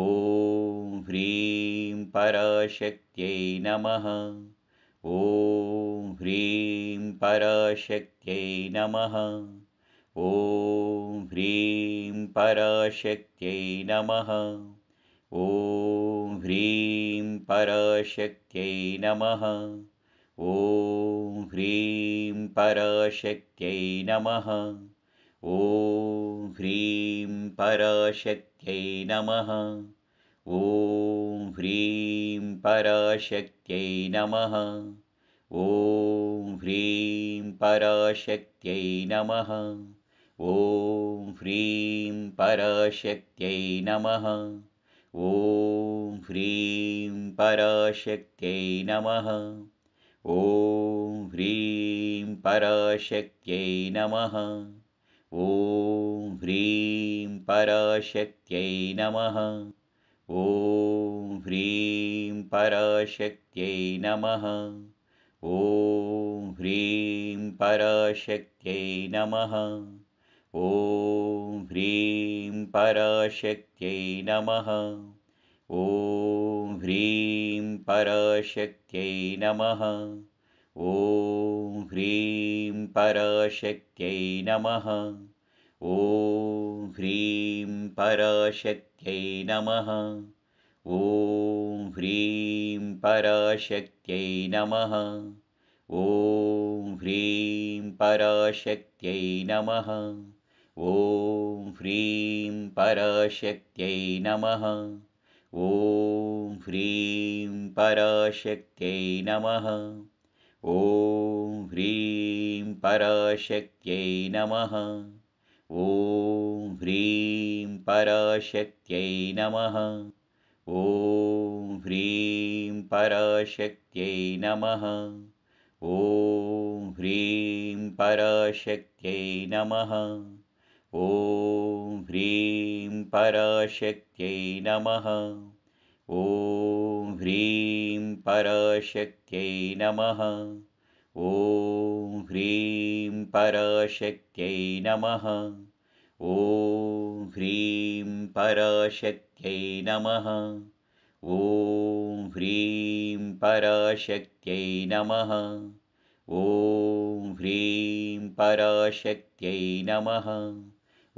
A: ॐ ह्रीं पराशक्त्यै नमः ॐ ह्रीं पराशक्त्यै नमः ॐ ह्रीं पराशक्त्यै नमः ॐ ह्रीं पराशक्त्यै नमः ॐ ह्रीं पराशक्त्यै नमः ॐ ह्रीं पराशक्त्यै नमः ॐ ह्रीं पराशक्त्यै नमः ॐ ह्रीं पराशक्त्यै नमः ॐ ह्रीं पराशक्त्यै नमः ॐ ह्रीं पराशक्त्यै नमः ॐ ह्रीं पराशक्त्यै नमः ॐ ह्रीं पराशक्त्यै नमः ॐ ह्रीं पराशक्त्यै नमः ॐ ह्रीं पराशक्त्यै नमः ॐ ह्रीं पराशक्त्यै नमः ॐ ह्रीं पराशक्त्यै नमः ॐ ह्रीं पराशक्त्यै नमः ॐ ह्रीं पराशक्त्यै नमः ॐ ह्रीं पराशक्त्यै नमः ॐ ह्रीं पराशक्त्यै नमः ॐ ह्रीं पराशक्त्यै नमः ॐ ह्रीं पराशक्त्यै नमः ॐ ह्रीं पराशक्त्यै नमः ॐ ह्रीं पराशक्त्यै नमः ॐ ह्रीं पराशक्त्यै नमः ॐ ह्रीं पराशक्त्यै नमः ॐ ह्रीं पराशक्त्यै नमः ॐ ह्रीं पराशक्त्यै नमः ॐ ह्रीं पराशक्त्यै नमः ॐ ह्रीं पराशक्त्यै नमः ॐ ह्रीं पराशक्त्यै नमः ॐ ह्रीं पराशक्त्यै नमः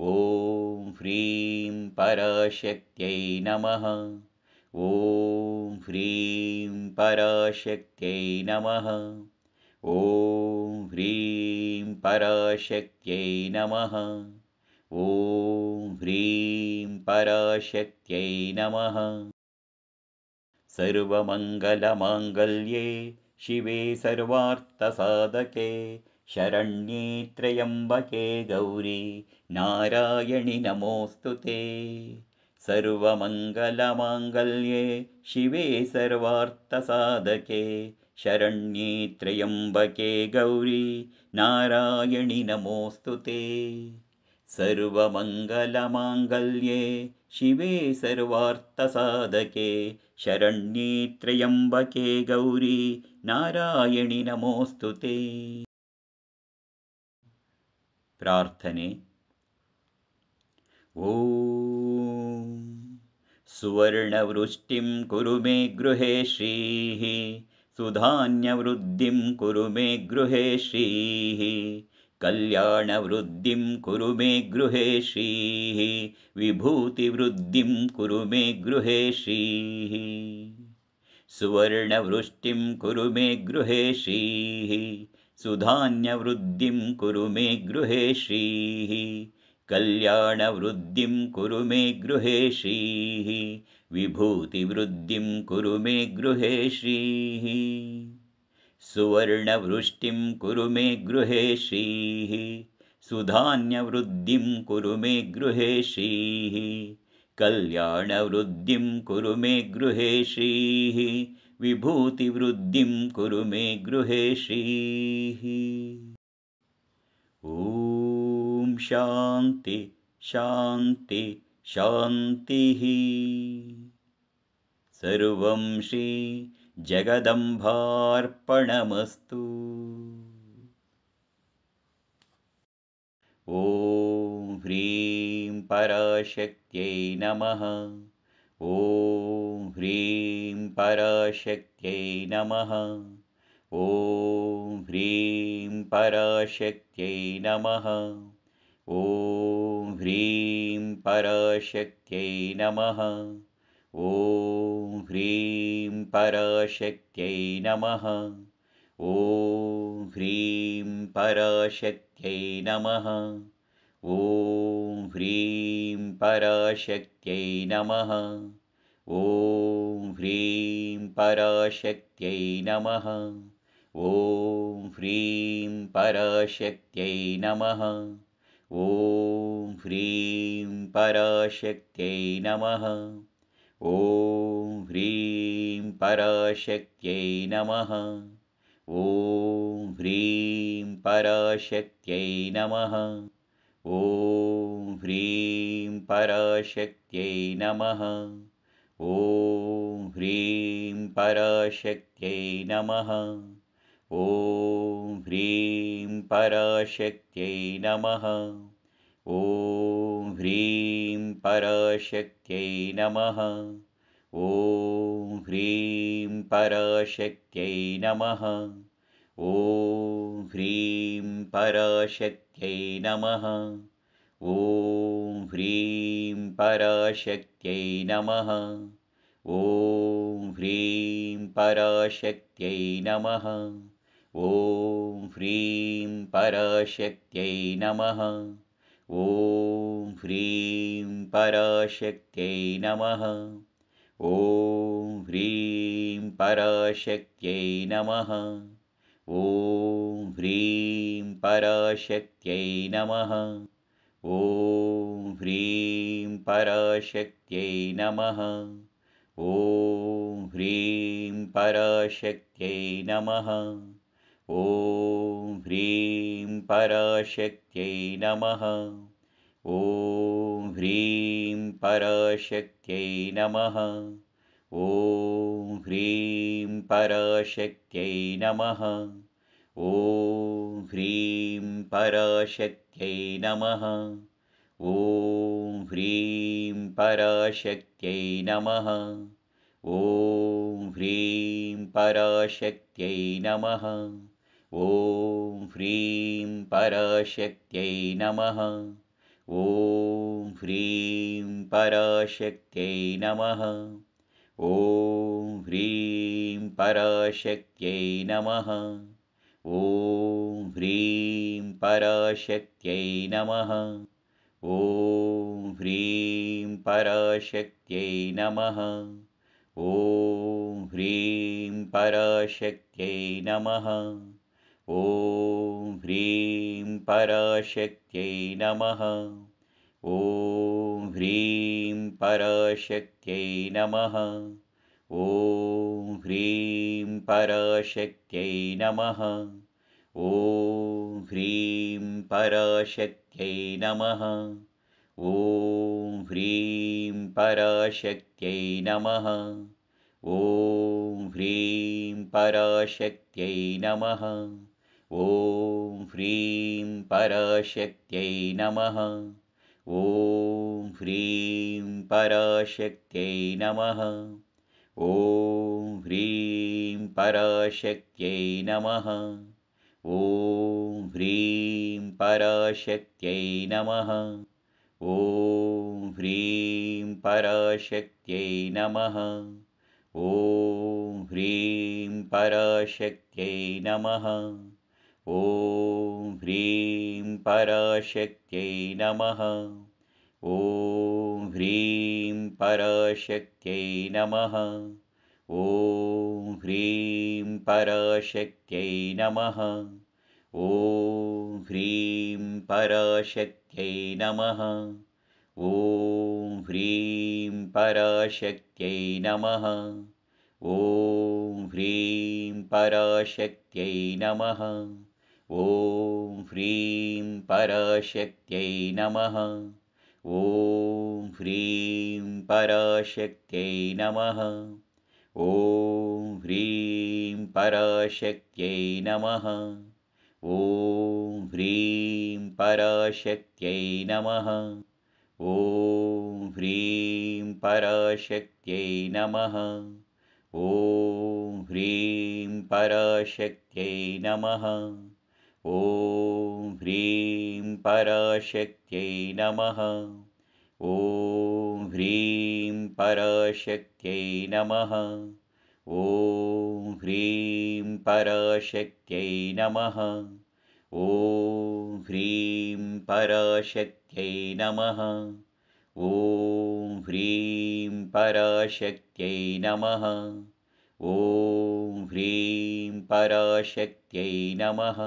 A: ॐ ह्रीं पराशक्त्यै नमः ॐ ह्रीं पराशक्त्यै नमः ॐ ह्रीं पराशक्त्यै नमः ॐ ह्रीं पराशक्त्यै नमः सर्वमङ्गलमाङ्गल्ये शिवे सर्वार्थसाधके शरण्ये त्रयम्बके गौरी नारायणि नमोऽस्तु ते सर्वमङ्गलमाङ्गल्ये शिवे सर्वार्थसाधके शरण्ये त्रयम्बके गौरि नारायणि नमोऽस्तु ते सर्वमङ्गलमाङ्गल्ये शिवे सर्वार्थसाधके शरण्ये त्रयम्बके गौरी नारायणि नमोऽस्तु ते प्रार्थने सुवर्णवृष्टिं कुरु मे श्रीः सुधान्यवृद्धिं कुरु मे श्रीः कल्याणवृद्धिं कुरु मे श्रीः विभूतिवृद्धिं कुरु मे श्रीः सुवर्णवृष्टिं कुरु मे श्रीः सुधान्यवृद्धिं कुरु मे श्रीः कल्याणवृद्धिं कुरु मे श्रीः विभूतिवृद्धिं कुरु मे श्रीः सुवर्णवृष्टिं कुरु मे श्रीः सुधान्यवृद्धिं कुरु मे श्रीः कल्याणवृद्धिं कुरु मे श्रीः विभूतिवृद्धिं कुरु मे गृहे श्रीः ॐ शान्ति शान्ति शान्तिः सर्वं श्री श्रीजगदम्बार्पणमस्तु ॐ ह्रीं पराशक्त्यै नमः ॐ ह्रीं पराशक्त्यै नमः ॐ ह्रीं पराशक्त्यै नमः ॐ ह्रीं पराशक्त्यै नमः ॐ ह्रीं पराशक्त्यै नमः ॐ ह्रीं पराशक्त्यै नमः ॐ ह्रीं पराशक्त्यै नमः ॐ ह्रीं पराशक्त्यै नमः ॐ ह्रीं पराशक्त्यै नमः ॐ ह्रीं पराशक्त्यै नमः ॐ ह्रीं पराशक्त्यै नमः ॐ ह्रीं पराशक्त्यै नमः ॐ ह्रीं पराशक्त्यै नमः ॐ ह्रीं पराशक्त्यै नमः ॐ ह्रीं पराशक्त्यै नमः ॐ ह्रीं पराशक्त्यै नमः ॐ ह्रीं पराशक्त्यै नमः ॐ ह्रीं पराशक्त्यै नमः ॐ ह्रीं पराशक्त्यै नमः ॐ ह्रीं पराशक्त्यै नमः ॐ ह्रीं पराशक्त्यै नमः ॐ ह्रीं पराशक्त्यै नमः ॐ ह्रीं पराशक्त्यै नमः ॐ ह्रीं पराशक्त्यै नमः ॐ ह्रीं पराशक्त्यै नमः ॐ ह्रीं पराशक्त्यै नमः ॐ ह्रीं पराशक्त्यै नमः ॐ ह्रीं पराशक्त्यै नमः ॐ ह्रीं पराशक्त्यै नमः ॐ ह्रीं पराशक्त्यै नमः ॐ ह्रीं पराशक्त्यै नमः ॐ ह्रीं पराशक्त्यै नमः ॐ ह्रीं पराशक्त्यै नमः ॐ ह्रीं पराशक्त्यै नमः ॐ ह्रीं पराशक्त्यै नमः ॐ ह्रीं पराशक्त्यै नमः ॐ ह्रीं पराशक्त्यै नमः ॐ ह्रीं पराशक्त्यै नमः ॐ ह्रीं पराशक्त्यै नमः ॐ ह्रीं पराशक्त्यै नमः ॐ ह्रीं पराशक्त्यै नमः ॐ ह्रीं पराशक्त्यै नमः ॐ ह्रीं पराशक्त्यै नमः ॐ ह्रीं पराशक्त्यै नमः ॐ ह्रीं पराशक्त्यै नमः ॐ ह्रीं पराशक्त्यै नमः ॐ ह्रीं पराशक्त्यै नमः ॐ ह्रीं पराशक्त्यै नमः ॐ ह्रीं पराशक्त्यै नमः ॐ ह्रीं पराशक्त्यै नमः ॐ ह्रीं पराशक्त्यै नमः ॐ ह्रीं पराशक्त्यै नमः ॐ ह्रीं पराशक्त्यै नमः ॐ ह्रीं पराशक्त्यै नमः ॐ ह्रीं पराशक्त्यै नमः ॐ ह्रीं पराशक्त्यै नमः ॐ ह्रीं पराशक्त्यै नमः ॐ ह्रीं पराशक्त्यै नमः ॐ ह्रीं पराशक्त्यै नमः ॐ ह्रीं पराशक्त्यै नमः ॐ ह्रीं पराशक्त्यै नमः ॐ ह्रीं पराशक्त्यै नमः ॐ ह्रीं पराशक्त्यै नमः ॐ ह्रीं पराशक्त्यै नमः ॐ ह्रीं पराशक्त्यै नमः ॐ ह्रीं पराशक्त्यै नमः ॐ ह्रीं पराशक्त्यै नमः ॐ ह्रीं पराशक्त्यै नमः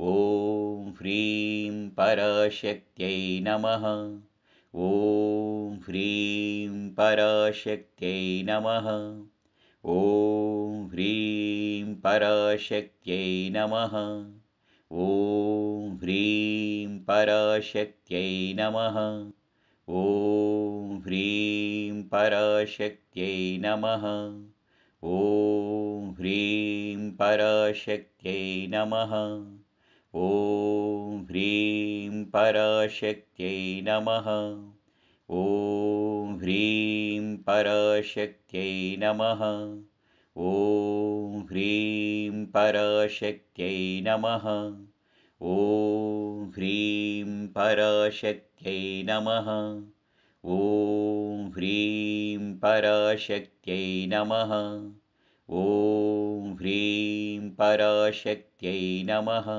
A: ॐ ह्रीं पराशक्त्यै नमः ॐ ह्रीं पराशक्त्यै नमः ॐ ह्रीं पराशक्त्यै नमः ॐ ह्रीं पराशक्त्यै नमः ॐ ह्रीं पराशक्त्यै नमः ॐ ह्रीं पराशक्त्यै नमः ॐ ह्रीं पराशक्त्यै नमः ॐ ह्रीं पराशक्त्यै नमः ॐ ह्रीं पराशक्त्यै नमः ॐ ह्रीं पराशक्त्यै नमः ॐ ह्रीं पराशक्त्यै नमः ॐ ह्रीं पराशक्त्यै नमः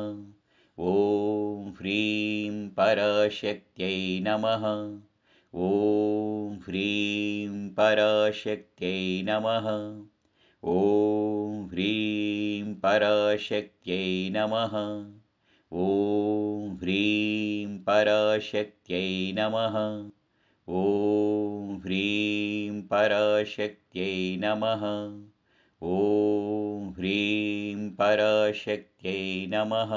A: ॐ ह्रीं पराशक्त्यै नमः ॐ ह्रीं पराशक्त्यै नमः ॐ ह्रीं पराशक्त्यै नमः ॐ ह्रीं पराशक्त्यै नमः ॐ ह्रीं पराशक्त्यै नमः ॐ ह्रीं पराशक्त्यै नमः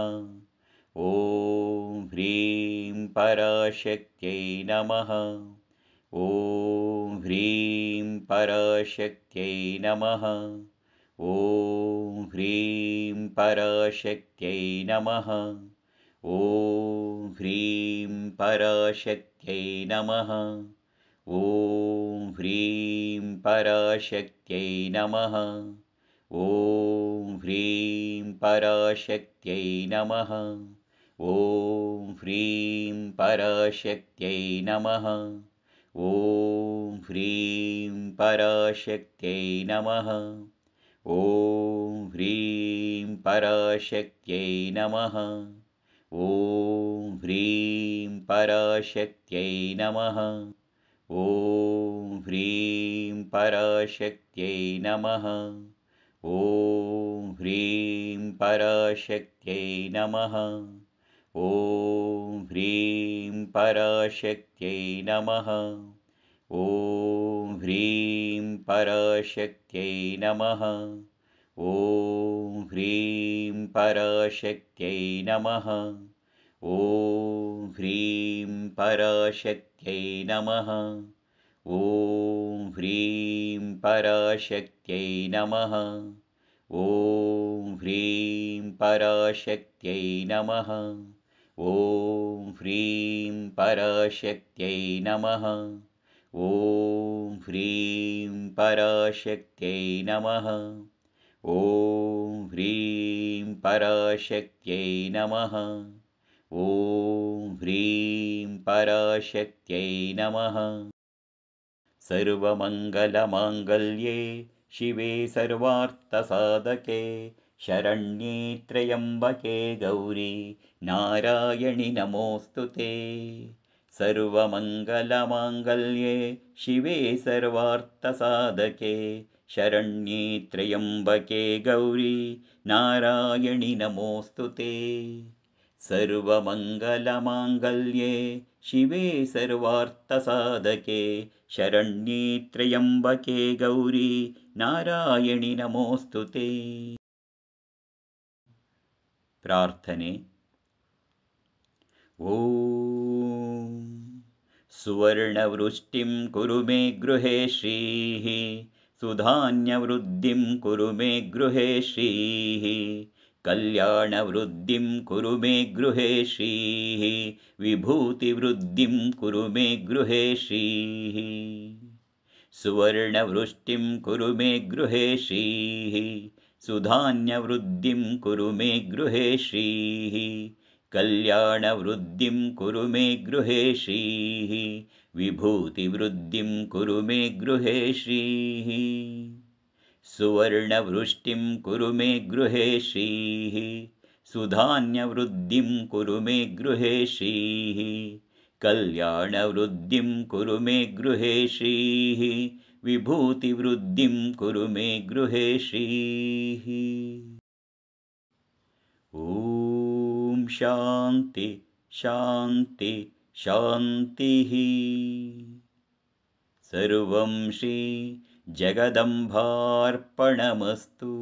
A: ॐ ह्रीं पराशक्त्यै नमः ॐ ह्रीं पराशक्त्यै नमः ॐ ह्रीं पराशक्त्यै नमः ॐ ह्रीं पराशक्त्यै नमः ॐ ह्रीं पराशक्त्यै नमः ॐ ह्रीं पराशक्त्यै नमः ॐ ह्रीं पराशक्त्यै नमः ॐ ह्रीं पराशक्त्यै नमः ॐ ह्रीं पराशक्त्यै नमः ॐ ह्रीं पराशक्त्यै नमः ॐ ह्रीं पराशक्त्यै नमः ॐ ह्रीं पराशक्त्यै नमः ॐ ह्रीं पराशक्त्यै नमः ॐ ह्रीं पराशक्त्यै नमः ॐ ह्रीं पराशक्त्यै नमः ॐ ह्रीं पराशक्त्यै नमः ॐ ह्रीं पराशक्त्यै नमः ॐ ह्रीं पराशक्त्यै नमः ॐ ह्रीं पराशक्त्यै नमः ॐ ह्रीं पराशक्त्यै नमः ॐ ह्रीं पराशक्त्यै नमः ॐ ह्रीं पराशक्त्यै नमः सर्वमङ्गलमाङ्गल्ये शिवे सर्वार्थसाधके शरण्ये त्र्यम्बके गौरी नारायणि नमोऽस्तु ते सर्वमङ्गलमाङ्गल्ये शिवे सर्वार्थसाधके शरण्ये त्र्यम्बके गौरि नारायणि नमोऽस्तु ते सर्वमङ्गलमाङ्गल्ये शिवे सर्वार्थसाधके शरण्ये त्र्यम्बके गौरि नारायणि नमोऽस्तु ते प्रार्थने सुवर्णवृष्टिं कुरु मे गृहे श्रीः सुधान्यवृद्धिं कुरु मे गृहे श्रीः कल्याणवृद्धिं कुरु मे गृहे श्रीः विभूतिवृद्धिं कुरु मे गृहे श्रीः सुवर्णवृष्टिं कुरु मे गृहे श्रीः सुधान्यवृद्धिं कुरु मे श्रीः कल्याणवृद्धिं कुरु मे श्रीः विभूतिवृद्धिं कुरु मे श्रीः सुवर्णवृष्टिं कुरु मे श्रीः सुधान्यवृद्धिं कुरु मे श्रीः कल्याणवृद्धिं कुरु मे श्रीः विभूतिवृद्धिं कुरु मे गृहे श्रीः ॐ शान्ति शान्ति शान्तिः सर्वं श्रीजगदम्भार्पणमस्तु